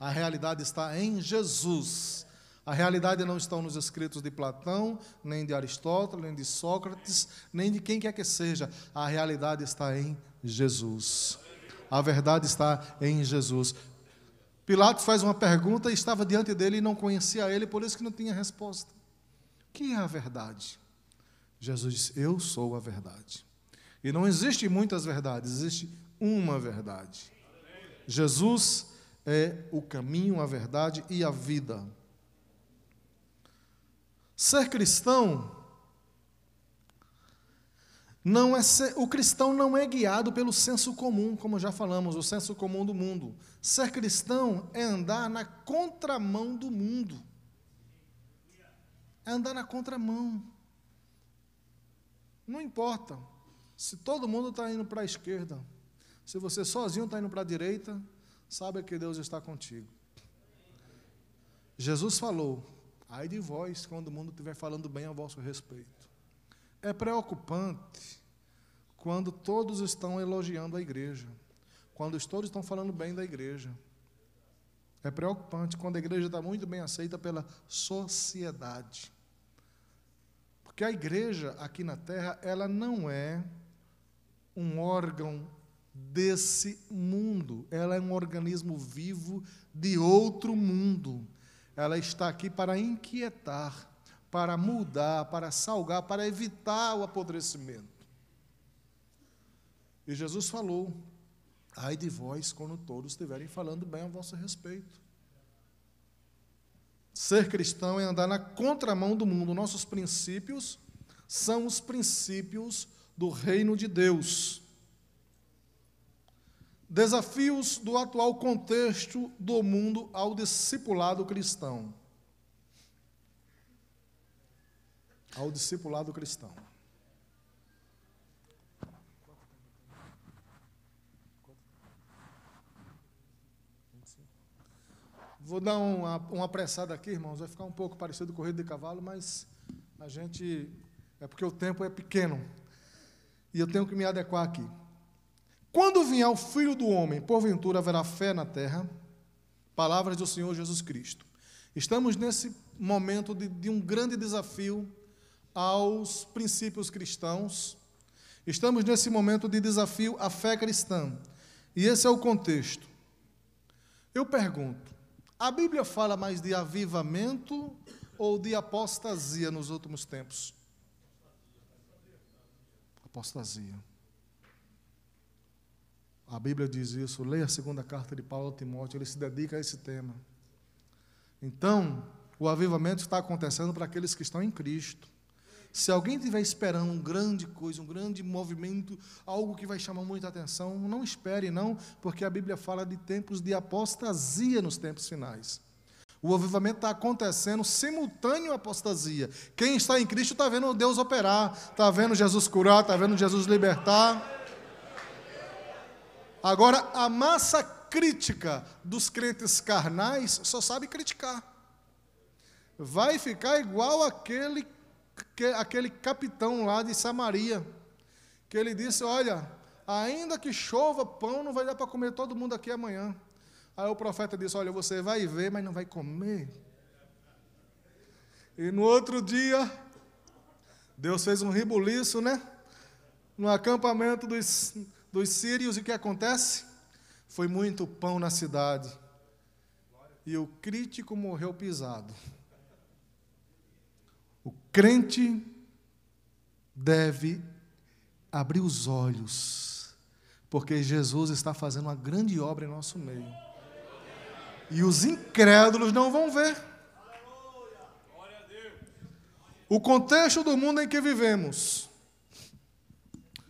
Speaker 1: A realidade está em Jesus. A realidade não está nos escritos de Platão, nem de Aristóteles, nem de Sócrates, nem de quem quer que seja. A realidade está em Jesus. A verdade está em Jesus. Pilatos faz uma pergunta e estava diante dele e não conhecia ele, por isso que não tinha resposta. O que é a verdade? Jesus disse: Eu sou a verdade. E não existe muitas verdades, existe uma verdade. Jesus é o caminho, a verdade e a vida. Ser cristão não é, o cristão não é guiado pelo senso comum, como já falamos, o senso comum do mundo. Ser cristão é andar na contramão do mundo. É andar na contramão. Não importa se todo mundo está indo para a esquerda, se você sozinho está indo para a direita, sabe que Deus está contigo. Jesus falou: ai de vós quando o mundo estiver falando bem a vosso respeito. É preocupante quando todos estão elogiando a igreja, quando todos estão falando bem da igreja. É preocupante quando a igreja está muito bem aceita pela sociedade. Porque a igreja aqui na terra, ela não é um órgão desse mundo, ela é um organismo vivo de outro mundo. Ela está aqui para inquietar para mudar, para salgar, para evitar o apodrecimento. E Jesus falou: Ai de vós quando todos estiverem falando bem a vosso respeito. Ser cristão é andar na contramão do mundo. Nossos princípios são os princípios do reino de Deus. Desafios do atual contexto do mundo ao discipulado cristão. ao discipulado cristão. Vou dar uma, uma apressada aqui, irmãos. Vai ficar um pouco parecido com corrida de cavalo, mas a gente. É porque o tempo é pequeno. E eu tenho que me adequar aqui. Quando vier o filho do homem, porventura haverá fé na terra? Palavras do Senhor Jesus Cristo. Estamos nesse momento de, de um grande desafio aos princípios cristãos. Estamos nesse momento de desafio à fé cristã. E esse é o contexto. Eu pergunto: a Bíblia fala mais de avivamento ou de apostasia nos últimos tempos? Apostasia. A Bíblia diz isso. Leia a segunda carta de Paulo a Timóteo, ele se dedica a esse tema. Então, o avivamento está acontecendo para aqueles que estão em Cristo. Se alguém estiver esperando um grande coisa, um grande movimento, algo que vai chamar muita atenção, não espere, não, porque a Bíblia fala de tempos de apostasia nos tempos finais. O avivamento está acontecendo simultâneo à apostasia. Quem está em Cristo está vendo Deus operar, está vendo Jesus curar, está vendo Jesus libertar. Agora, a massa crítica dos crentes carnais só sabe criticar. Vai ficar igual aquele que, aquele capitão lá de Samaria, que ele disse: Olha, ainda que chova pão, não vai dar para comer todo mundo aqui amanhã. Aí o profeta disse: Olha, você vai ver, mas não vai comer. E no outro dia, Deus fez um ribuliço, né? No acampamento dos, dos sírios, e o que acontece? Foi muito pão na cidade. E o crítico morreu pisado crente deve abrir os olhos, porque Jesus está fazendo uma grande obra em nosso meio. E os incrédulos não vão ver. O contexto do mundo em que vivemos.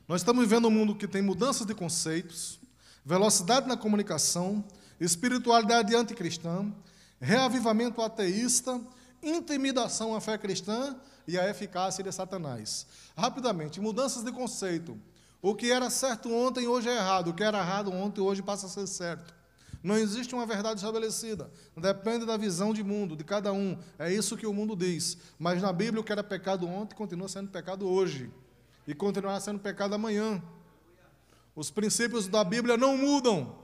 Speaker 1: Nós estamos vivendo um mundo que tem mudanças de conceitos, velocidade na comunicação, espiritualidade anticristã, reavivamento ateísta intimidação à fé cristã e à eficácia de Satanás. Rapidamente, mudanças de conceito. O que era certo ontem, hoje é errado. O que era errado ontem, hoje passa a ser certo. Não existe uma verdade estabelecida. Depende da visão de mundo, de cada um. É isso que o mundo diz. Mas na Bíblia, o que era pecado ontem continua sendo pecado hoje. E continuará sendo pecado amanhã. Os princípios da Bíblia não mudam.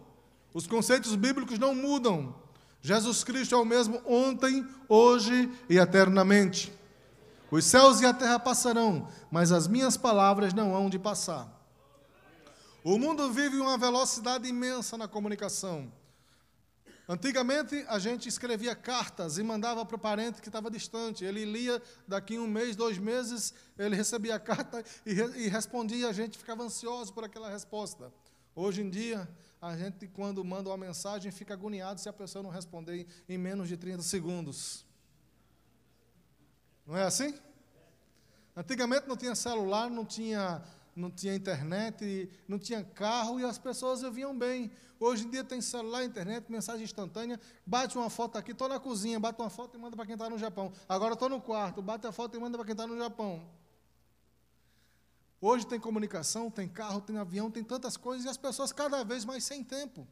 Speaker 1: Os conceitos bíblicos não mudam. Jesus Cristo é o mesmo ontem, hoje e eternamente. Os céus e a terra passarão, mas as minhas palavras não hão de passar. O mundo vive uma velocidade imensa na comunicação. Antigamente a gente escrevia cartas e mandava para o parente que estava distante. Ele lia daqui um mês, dois meses, ele recebia a carta e, e respondia. A gente ficava ansioso por aquela resposta. Hoje em dia a gente, quando manda uma mensagem, fica agoniado se a pessoa não responder em menos de 30 segundos. Não é assim? Antigamente não tinha celular, não tinha, não tinha internet, não tinha carro e as pessoas viviam bem. Hoje em dia tem celular, internet, mensagem instantânea, bate uma foto aqui, estou na cozinha, bate uma foto e manda para quem está no Japão. Agora estou no quarto, bate a foto e manda para quem está no Japão. Hoje tem comunicação, tem carro, tem avião, tem tantas coisas e as pessoas cada vez mais sem tempo.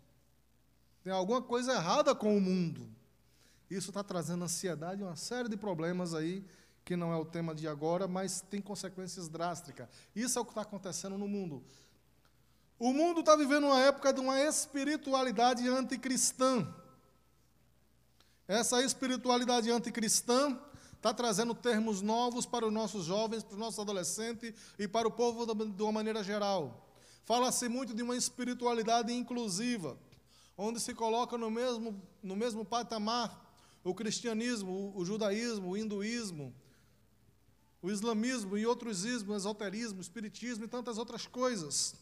Speaker 1: Tem alguma coisa errada com o mundo. Isso está trazendo ansiedade e uma série de problemas aí, que não é o tema de agora, mas tem consequências drásticas. Isso é o que está acontecendo no mundo. O mundo está vivendo uma época de uma espiritualidade anticristã. Essa espiritualidade anticristã está trazendo termos novos para os nossos jovens, para os nossos adolescentes e para o povo de uma maneira geral. Fala-se muito de uma espiritualidade inclusiva, onde se coloca no mesmo, no mesmo patamar o cristianismo, o, judaísmo, o hinduísmo, o islamismo e outros ismos, esoterismo, espiritismo e tantas outras coisas.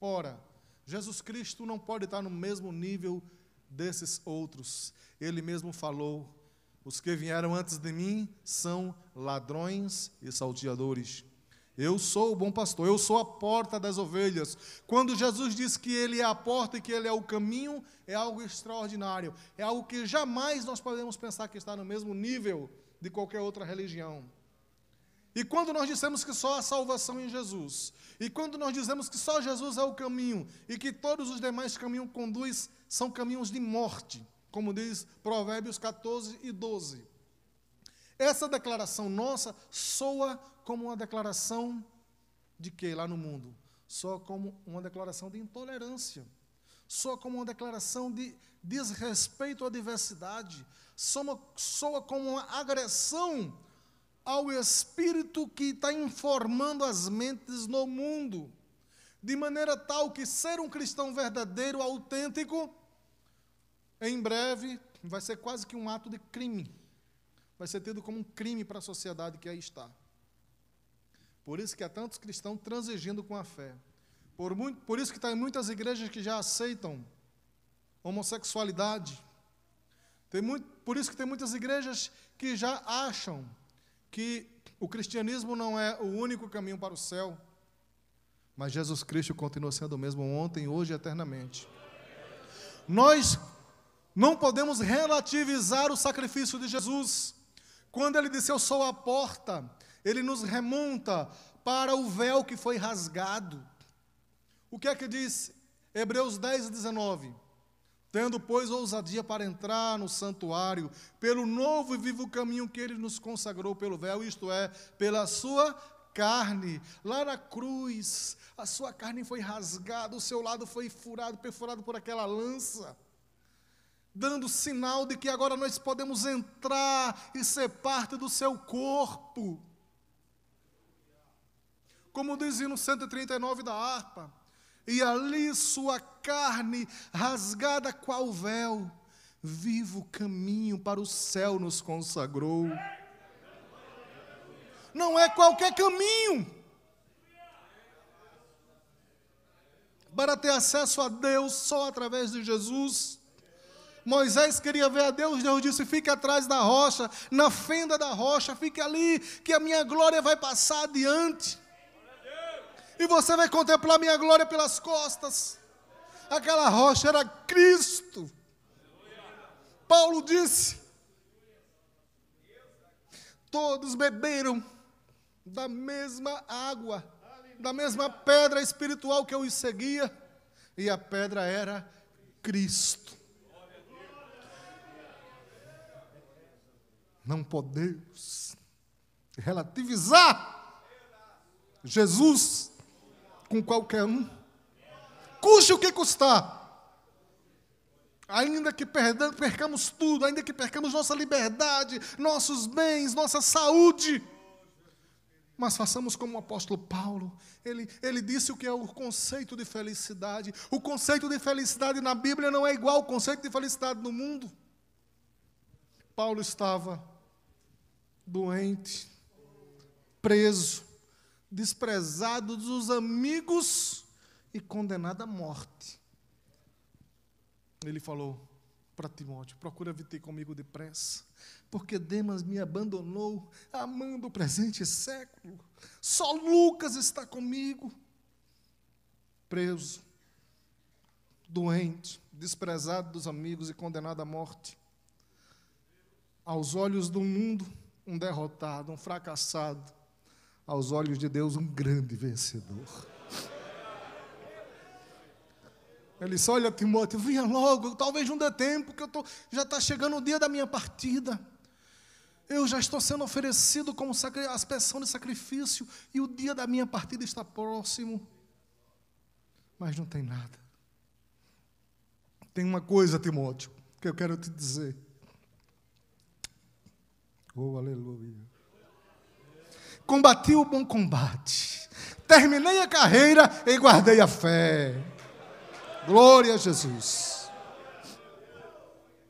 Speaker 1: Ora, Jesus Cristo não pode estar no mesmo nível desses outros. Ele mesmo falou os que vieram antes de mim são ladrões e salteadores. Eu sou o bom pastor, eu sou a porta das ovelhas. Quando Jesus diz que Ele é a porta e que Ele é o caminho, é algo extraordinário. É algo que jamais nós podemos pensar que está no mesmo nível de qualquer outra religião. E quando nós dissemos que só há salvação em Jesus, e quando nós dizemos que só Jesus é o caminho e que todos os demais caminhos conduz são caminhos de morte, como diz Provérbios 14 e 12. Essa declaração nossa soa como uma declaração de quê lá no mundo? Soa como uma declaração de intolerância, soa como uma declaração de desrespeito à diversidade, soa, soa como uma agressão ao espírito que está informando as mentes no mundo, de maneira tal que ser um cristão verdadeiro, autêntico, em breve, vai ser quase que um ato de crime. Vai ser tido como um crime para a sociedade que aí está. Por isso que há tantos cristãos transigindo com a fé. Por, muito, por isso que tem muitas igrejas que já aceitam homossexualidade. Tem muito, por isso que tem muitas igrejas que já acham que o cristianismo não é o único caminho para o céu. Mas Jesus Cristo continua sendo o mesmo ontem, hoje e eternamente. Nós não podemos relativizar o sacrifício de Jesus. Quando ele disse, Eu sou a porta, ele nos remonta para o véu que foi rasgado. O que é que diz Hebreus 10, 19? Tendo, pois, ousadia para entrar no santuário, pelo novo e vivo caminho que ele nos consagrou pelo véu, isto é, pela sua carne. Lá na cruz, a sua carne foi rasgada, o seu lado foi furado, perfurado por aquela lança dando sinal de que agora nós podemos entrar e ser parte do seu corpo. Como diz no 139 da harpa, e ali sua carne rasgada qual véu, vivo caminho para o céu nos consagrou. Não é qualquer caminho. Para ter acesso a Deus só através de Jesus. Moisés queria ver a Deus, Deus disse: fique atrás da rocha, na fenda da rocha, fique ali, que a minha glória vai passar adiante. E você vai contemplar a minha glória pelas costas. Aquela rocha era Cristo. Paulo disse: todos beberam da mesma água, da mesma pedra espiritual que eu os seguia, e a pedra era Cristo. Não podemos relativizar Jesus com qualquer um, custe o que custar. Ainda que percamos tudo, ainda que percamos nossa liberdade, nossos bens, nossa saúde. Mas façamos como o apóstolo Paulo. Ele, ele disse o que é o conceito de felicidade. O conceito de felicidade na Bíblia não é igual ao conceito de felicidade no mundo. Paulo estava doente, preso, desprezado dos amigos e condenado à morte. Ele falou para Timóteo: procura vir ter comigo depressa, porque Demas me abandonou, amando o presente século. Só Lucas está comigo. Preso, doente, desprezado dos amigos e condenado à morte. Aos olhos do mundo, um derrotado, um fracassado, aos olhos de Deus, um grande vencedor. Ele disse: Olha, Timóteo, venha logo, talvez não dê tempo, que eu tô, já está chegando o dia da minha partida. Eu já estou sendo oferecido como aspersão de sacrifício, e o dia da minha partida está próximo. Mas não tem nada. Tem uma coisa, Timóteo, que eu quero te dizer Oh, aleluia. Combati o bom combate. Terminei a carreira e guardei a fé. Glória a Jesus.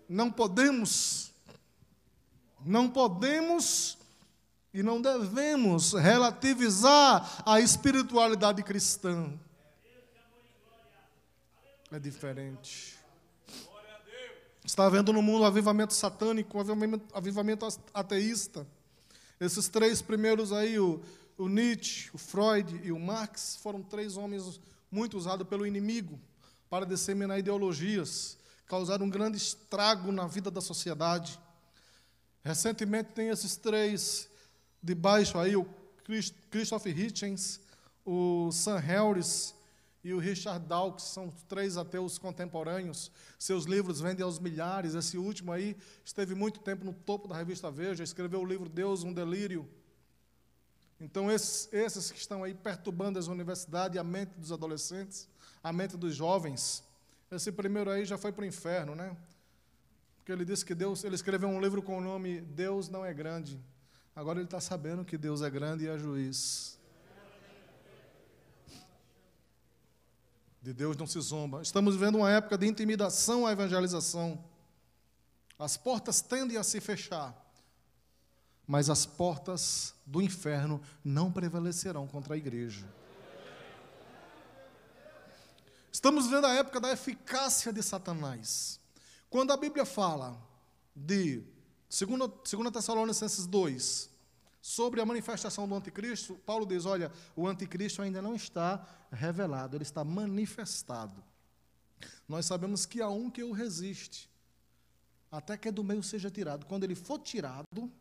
Speaker 1: Não podemos, não podemos e não devemos relativizar a espiritualidade cristã. É diferente. Está havendo no mundo um avivamento satânico, um avivamento, avivamento ateísta. Esses três primeiros aí, o, o Nietzsche, o Freud e o Marx, foram três homens muito usados pelo inimigo para disseminar ideologias, causar um grande estrago na vida da sociedade. Recentemente tem esses três de baixo aí, o Christopher Hitchens, o Sam Harris e o Richard Dawkins são três ateus contemporâneos, seus livros vendem aos milhares. Esse último aí esteve muito tempo no topo da revista Veja, escreveu o livro Deus, um Delírio. Então, esses, esses que estão aí perturbando as universidades, a mente dos adolescentes, a mente dos jovens, esse primeiro aí já foi para o inferno, né? Porque ele disse que Deus, ele escreveu um livro com o nome Deus não é grande. Agora ele está sabendo que Deus é grande e é juiz. De Deus não se zomba. Estamos vivendo uma época de intimidação à evangelização. As portas tendem a se fechar, mas as portas do inferno não prevalecerão contra a igreja. Estamos vivendo a época da eficácia de Satanás. Quando a Bíblia fala de 2 Tessalonicenses 2, Sobre a manifestação do anticristo, Paulo diz: olha, o anticristo ainda não está revelado, ele está manifestado. Nós sabemos que há um que o resiste, até que do meio seja tirado. Quando ele for tirado,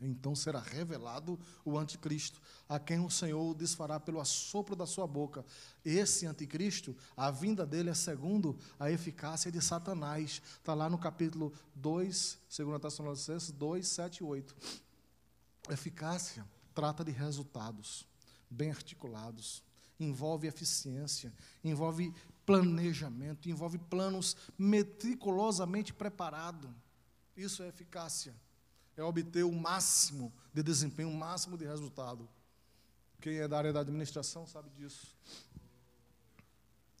Speaker 1: então será revelado o anticristo, a quem o Senhor desfará pelo assopro da sua boca. Esse anticristo, a vinda dele é segundo a eficácia de Satanás. Está lá no capítulo 2, 2 Tessalonicenses 2, 7 e 8. Eficácia trata de resultados bem articulados, envolve eficiência, envolve planejamento, envolve planos meticulosamente preparados. Isso é eficácia. É obter o máximo de desempenho, o máximo de resultado. Quem é da área da administração sabe disso.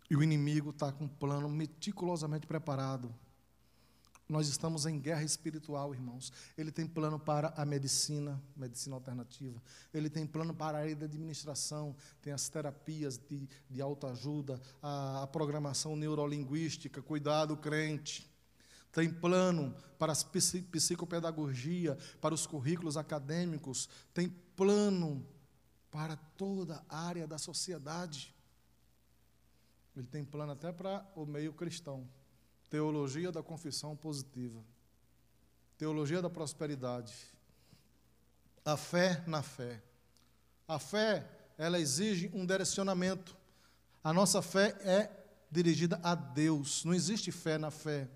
Speaker 1: E o inimigo está com um plano meticulosamente preparado nós estamos em guerra espiritual, irmãos. Ele tem plano para a medicina, medicina alternativa. Ele tem plano para a área de administração, tem as terapias de, de autoajuda, a, a programação neurolinguística, cuidado crente. Tem plano para a psicopedagogia, para os currículos acadêmicos, tem plano para toda a área da sociedade. Ele tem plano até para o meio cristão. Teologia da confissão positiva. Teologia da prosperidade. A fé na fé. A fé, ela exige um direcionamento. A nossa fé é dirigida a Deus. Não existe fé na fé.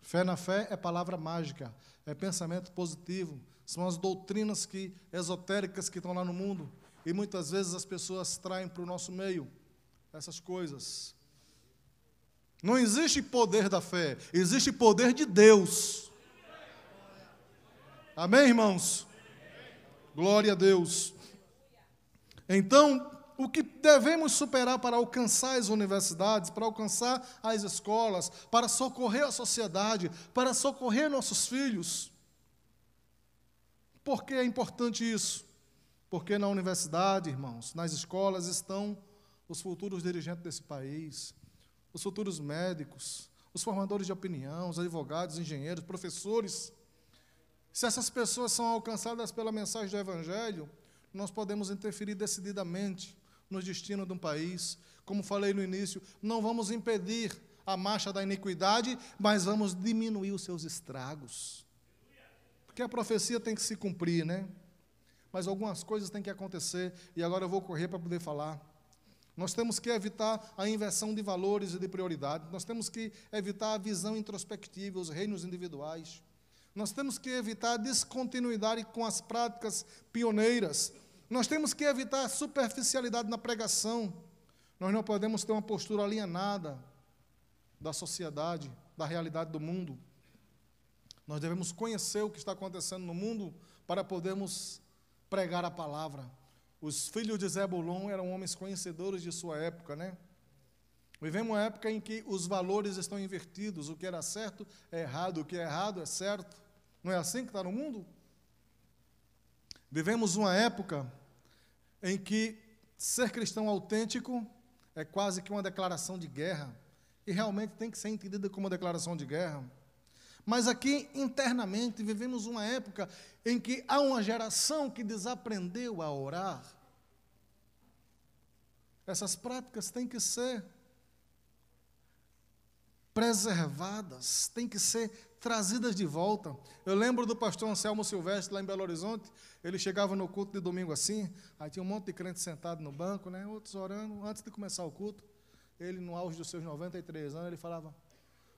Speaker 1: Fé na fé é palavra mágica, é pensamento positivo. São as doutrinas que esotéricas que estão lá no mundo e muitas vezes as pessoas traem para o nosso meio essas coisas. Não existe poder da fé, existe poder de Deus. Amém, irmãos? Glória a Deus. Então, o que devemos superar para alcançar as universidades, para alcançar as escolas, para socorrer a sociedade, para socorrer nossos filhos? Por que é importante isso? Porque na universidade, irmãos, nas escolas estão os futuros dirigentes desse país, os futuros médicos, os formadores de opinião, os advogados, engenheiros, professores. Se essas pessoas são alcançadas pela mensagem do Evangelho, nós podemos interferir decididamente no destino de um país. Como falei no início, não vamos impedir a marcha da iniquidade, mas vamos diminuir os seus estragos. Porque a profecia tem que se cumprir, né? Mas algumas coisas têm que acontecer, e agora eu vou correr para poder falar. Nós temos que evitar a inversão de valores e de prioridades. Nós temos que evitar a visão introspectiva, os reinos individuais. Nós temos que evitar a descontinuidade com as práticas pioneiras. Nós temos que evitar a superficialidade na pregação. Nós não podemos ter uma postura alienada da sociedade, da realidade do mundo. Nós devemos conhecer o que está acontecendo no mundo para podermos pregar a palavra. Os filhos de Zebulon eram homens conhecedores de sua época, né? Vivemos uma época em que os valores estão invertidos, o que era certo é errado, o que é errado é certo. Não é assim que está no mundo? Vivemos uma época em que ser cristão autêntico é quase que uma declaração de guerra, e realmente tem que ser entendida como uma declaração de guerra. Mas aqui internamente vivemos uma época em que há uma geração que desaprendeu a orar. Essas práticas têm que ser preservadas, têm que ser trazidas de volta. Eu lembro do pastor Anselmo Silvestre lá em Belo Horizonte, ele chegava no culto de domingo assim, aí tinha um monte de crente sentado no banco, né, outros orando, antes de começar o culto, ele no auge dos seus 93 anos, ele falava: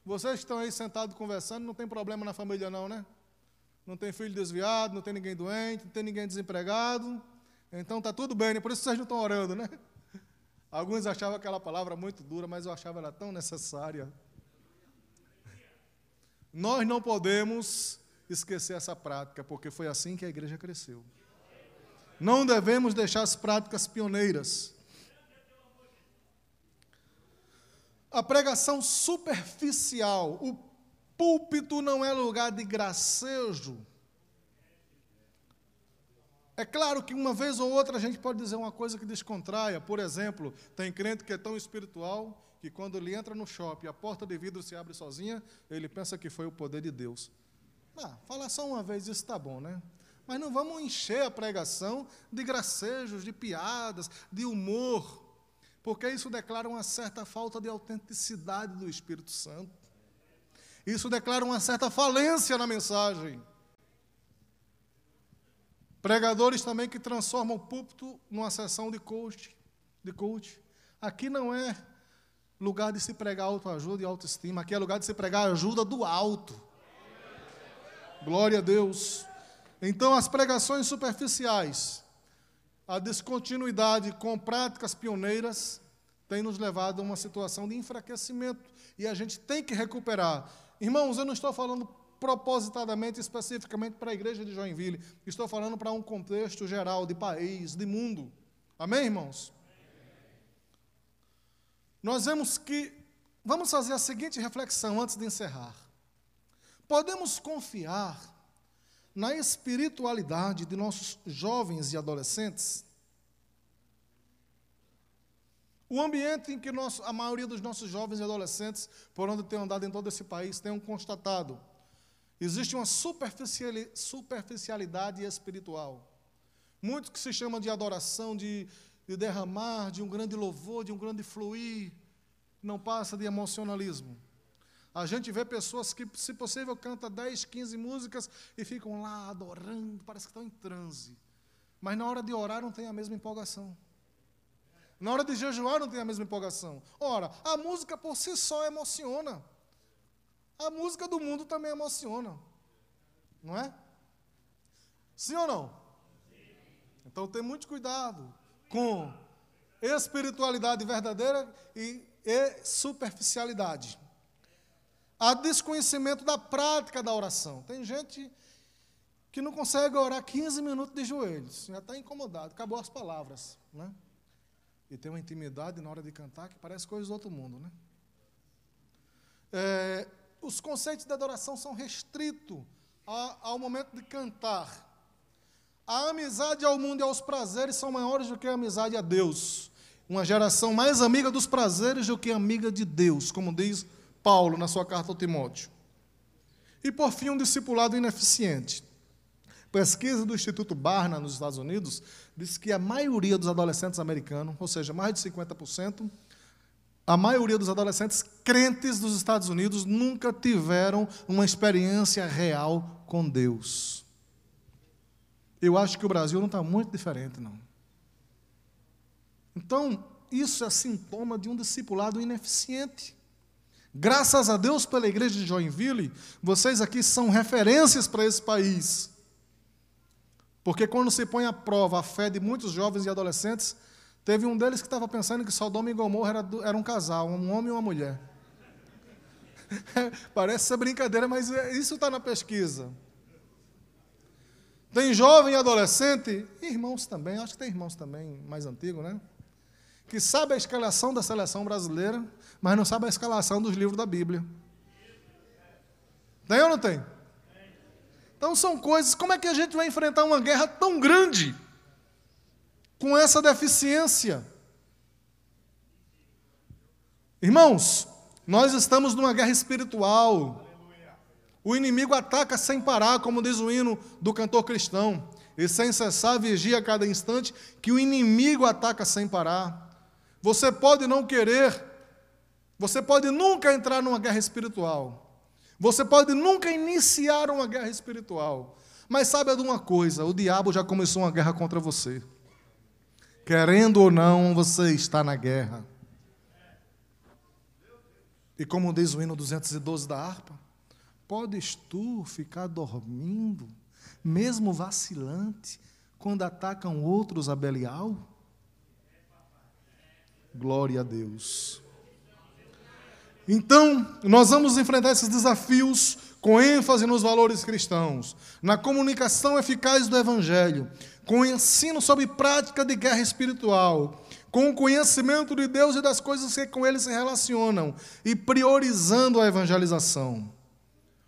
Speaker 1: vocês que estão aí sentados conversando, não tem problema na família, não, né? Não tem filho desviado, não tem ninguém doente, não tem ninguém desempregado. Então está tudo bem, né? por isso vocês não estão orando, né? Alguns achavam aquela palavra muito dura, mas eu achava ela tão necessária. Nós não podemos esquecer essa prática, porque foi assim que a igreja cresceu. Não devemos deixar as práticas pioneiras a pregação superficial, o púlpito não é lugar de gracejo. É claro que uma vez ou outra a gente pode dizer uma coisa que descontraia. Por exemplo, tem crente que é tão espiritual que quando ele entra no shopping, a porta de vidro se abre sozinha, ele pensa que foi o poder de Deus. Ah, falar só uma vez, isso está bom, né? Mas não vamos encher a pregação de gracejos, de piadas, de humor. Porque isso declara uma certa falta de autenticidade do Espírito Santo. Isso declara uma certa falência na mensagem. Pregadores também que transformam o púlpito numa sessão de coach, de coach. Aqui não é lugar de se pregar autoajuda e autoestima, aqui é lugar de se pregar ajuda do alto. Glória a Deus. Então as pregações superficiais a descontinuidade com práticas pioneiras tem nos levado a uma situação de enfraquecimento e a gente tem que recuperar. Irmãos, eu não estou falando propositadamente, especificamente para a igreja de Joinville, estou falando para um contexto geral de país, de mundo. Amém, irmãos? Nós vemos que vamos fazer a seguinte reflexão antes de encerrar. Podemos confiar na espiritualidade de nossos jovens e adolescentes, o ambiente em que nosso, a maioria dos nossos jovens e adolescentes, por onde tem andado em todo esse país, tem constatado, existe uma superficialidade espiritual. Muito que se chama de adoração, de, de derramar, de um grande louvor, de um grande fluir, não passa de emocionalismo. A gente vê pessoas que, se possível, cantam 10, 15 músicas e ficam lá adorando, parece que estão em transe. Mas na hora de orar não tem a mesma empolgação. Na hora de jejuar não tem a mesma empolgação. Ora, a música por si só emociona. A música do mundo também emociona. Não é? Sim ou não? Sim. Então tem muito cuidado com espiritualidade verdadeira e, e superficialidade. Há desconhecimento da prática da oração. Tem gente que não consegue orar 15 minutos de joelhos, já está incomodado, acabou as palavras, né? E tem uma intimidade na hora de cantar que parece coisa do outro mundo, né? É, os conceitos da adoração são restritos ao momento de cantar. A amizade ao mundo e aos prazeres são maiores do que a amizade a Deus. Uma geração mais amiga dos prazeres do que amiga de Deus, como diz Paulo, na sua carta ao Timóteo. E por fim, um discipulado ineficiente. Pesquisa do Instituto Barna, nos Estados Unidos, diz que a maioria dos adolescentes americanos, ou seja, mais de 50%, a maioria dos adolescentes crentes dos Estados Unidos nunca tiveram uma experiência real com Deus. Eu acho que o Brasil não está muito diferente, não. Então, isso é sintoma de um discipulado ineficiente. Graças a Deus pela igreja de Joinville, vocês aqui são referências para esse país. Porque quando se põe à prova a fé de muitos jovens e adolescentes, teve um deles que estava pensando que Sodoma e Gomorra era, era um casal, um homem e uma mulher. Parece ser brincadeira, mas é, isso está na pesquisa. Tem jovem e adolescente, irmãos também, acho que tem irmãos também mais antigos, né? Que sabe a escalação da seleção brasileira mas não sabe a escalação dos livros da Bíblia. Tem ou não tem? Então são coisas. Como é que a gente vai enfrentar uma guerra tão grande com essa deficiência? Irmãos, nós estamos numa guerra espiritual. O inimigo ataca sem parar, como diz o hino do cantor cristão. E sem cessar vigia a cada instante que o inimigo ataca sem parar. Você pode não querer você pode nunca entrar numa guerra espiritual. Você pode nunca iniciar uma guerra espiritual. Mas sabe de uma coisa: o diabo já começou uma guerra contra você. Querendo ou não, você está na guerra. E como diz o hino 212 da harpa, podes tu ficar dormindo, mesmo vacilante, quando atacam outros a Belial? Glória a Deus. Então, nós vamos enfrentar esses desafios com ênfase nos valores cristãos, na comunicação eficaz do Evangelho, com ensino sobre prática de guerra espiritual, com o conhecimento de Deus e das coisas que com ele se relacionam e priorizando a evangelização.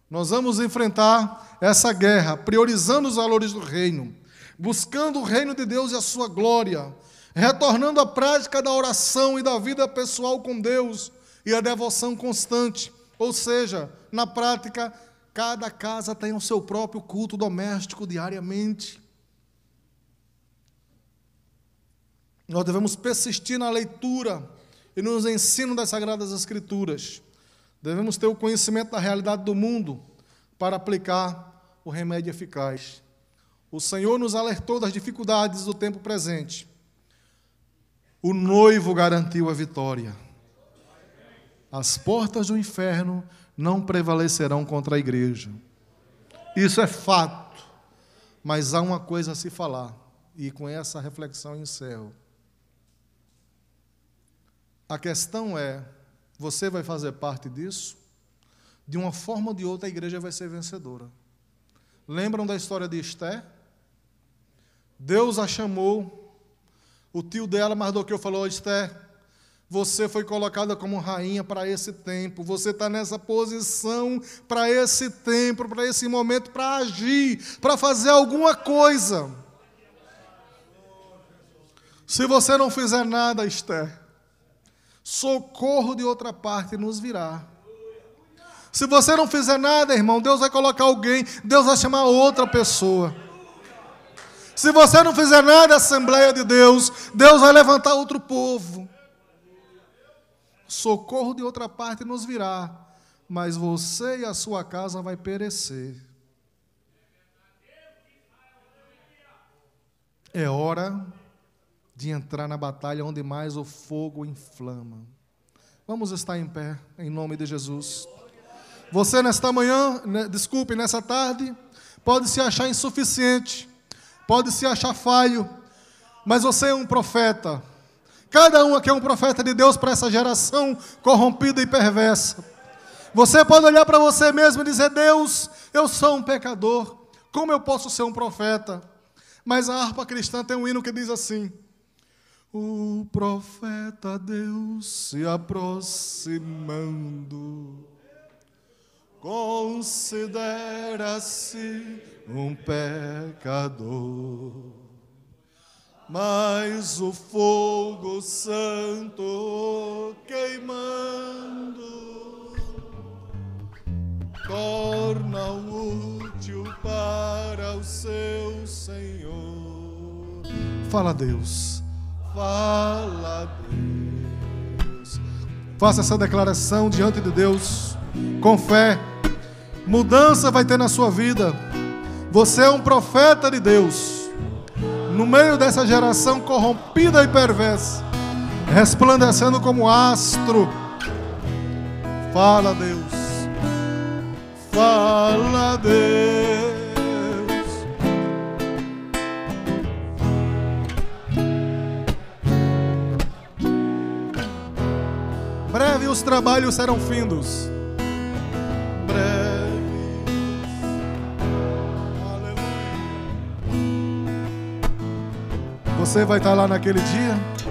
Speaker 1: Nós vamos enfrentar essa guerra priorizando os valores do reino, buscando o reino de Deus e a sua glória, retornando à prática da oração e da vida pessoal com Deus e a devoção constante. Ou seja, na prática, cada casa tem o seu próprio culto doméstico diariamente. Nós devemos persistir na leitura e nos ensino das Sagradas Escrituras. Devemos ter o conhecimento da realidade do mundo para aplicar o remédio eficaz. O Senhor nos alertou das dificuldades do tempo presente. O noivo garantiu a vitória as portas do inferno não prevalecerão contra a igreja. Isso é fato, mas há uma coisa a se falar, e com essa reflexão encerro. A questão é: você vai fazer parte disso? De uma forma ou de outra, a igreja vai ser vencedora. Lembram da história de Esté? Deus a chamou, o tio dela, Mardoqueu, falou: Esté, você foi colocada como rainha para esse tempo. Você está nessa posição para esse tempo, para esse momento, para agir, para fazer alguma coisa. Se você não fizer nada, Esther, socorro de outra parte nos virá. Se você não fizer nada, irmão, Deus vai colocar alguém, Deus vai chamar outra pessoa. Se você não fizer nada, Assembleia de Deus, Deus vai levantar outro povo socorro de outra parte nos virá, mas você e a sua casa vai perecer. É hora de entrar na batalha onde mais o fogo inflama. Vamos estar em pé, em nome de Jesus. Você, nesta manhã, né, desculpe, nessa tarde, pode se achar insuficiente, pode se achar falho, mas você é um profeta, Cada um aqui é um profeta de Deus para essa geração corrompida e perversa. Você pode olhar para você mesmo e dizer: Deus, eu sou um pecador, como eu posso ser um profeta? Mas a harpa cristã tem um hino que diz assim: O profeta Deus se aproximando, considera-se um pecador mas o fogo santo queimando torna útil para o seu Senhor. Fala Deus. Fala Deus. Faça essa declaração diante de Deus com fé. Mudança vai ter na sua vida. Você é um profeta de Deus no meio dessa geração corrompida e perversa, resplandecendo como astro. Fala, Deus. Fala, Deus. Breve os trabalhos serão findos. Você vai estar lá naquele dia?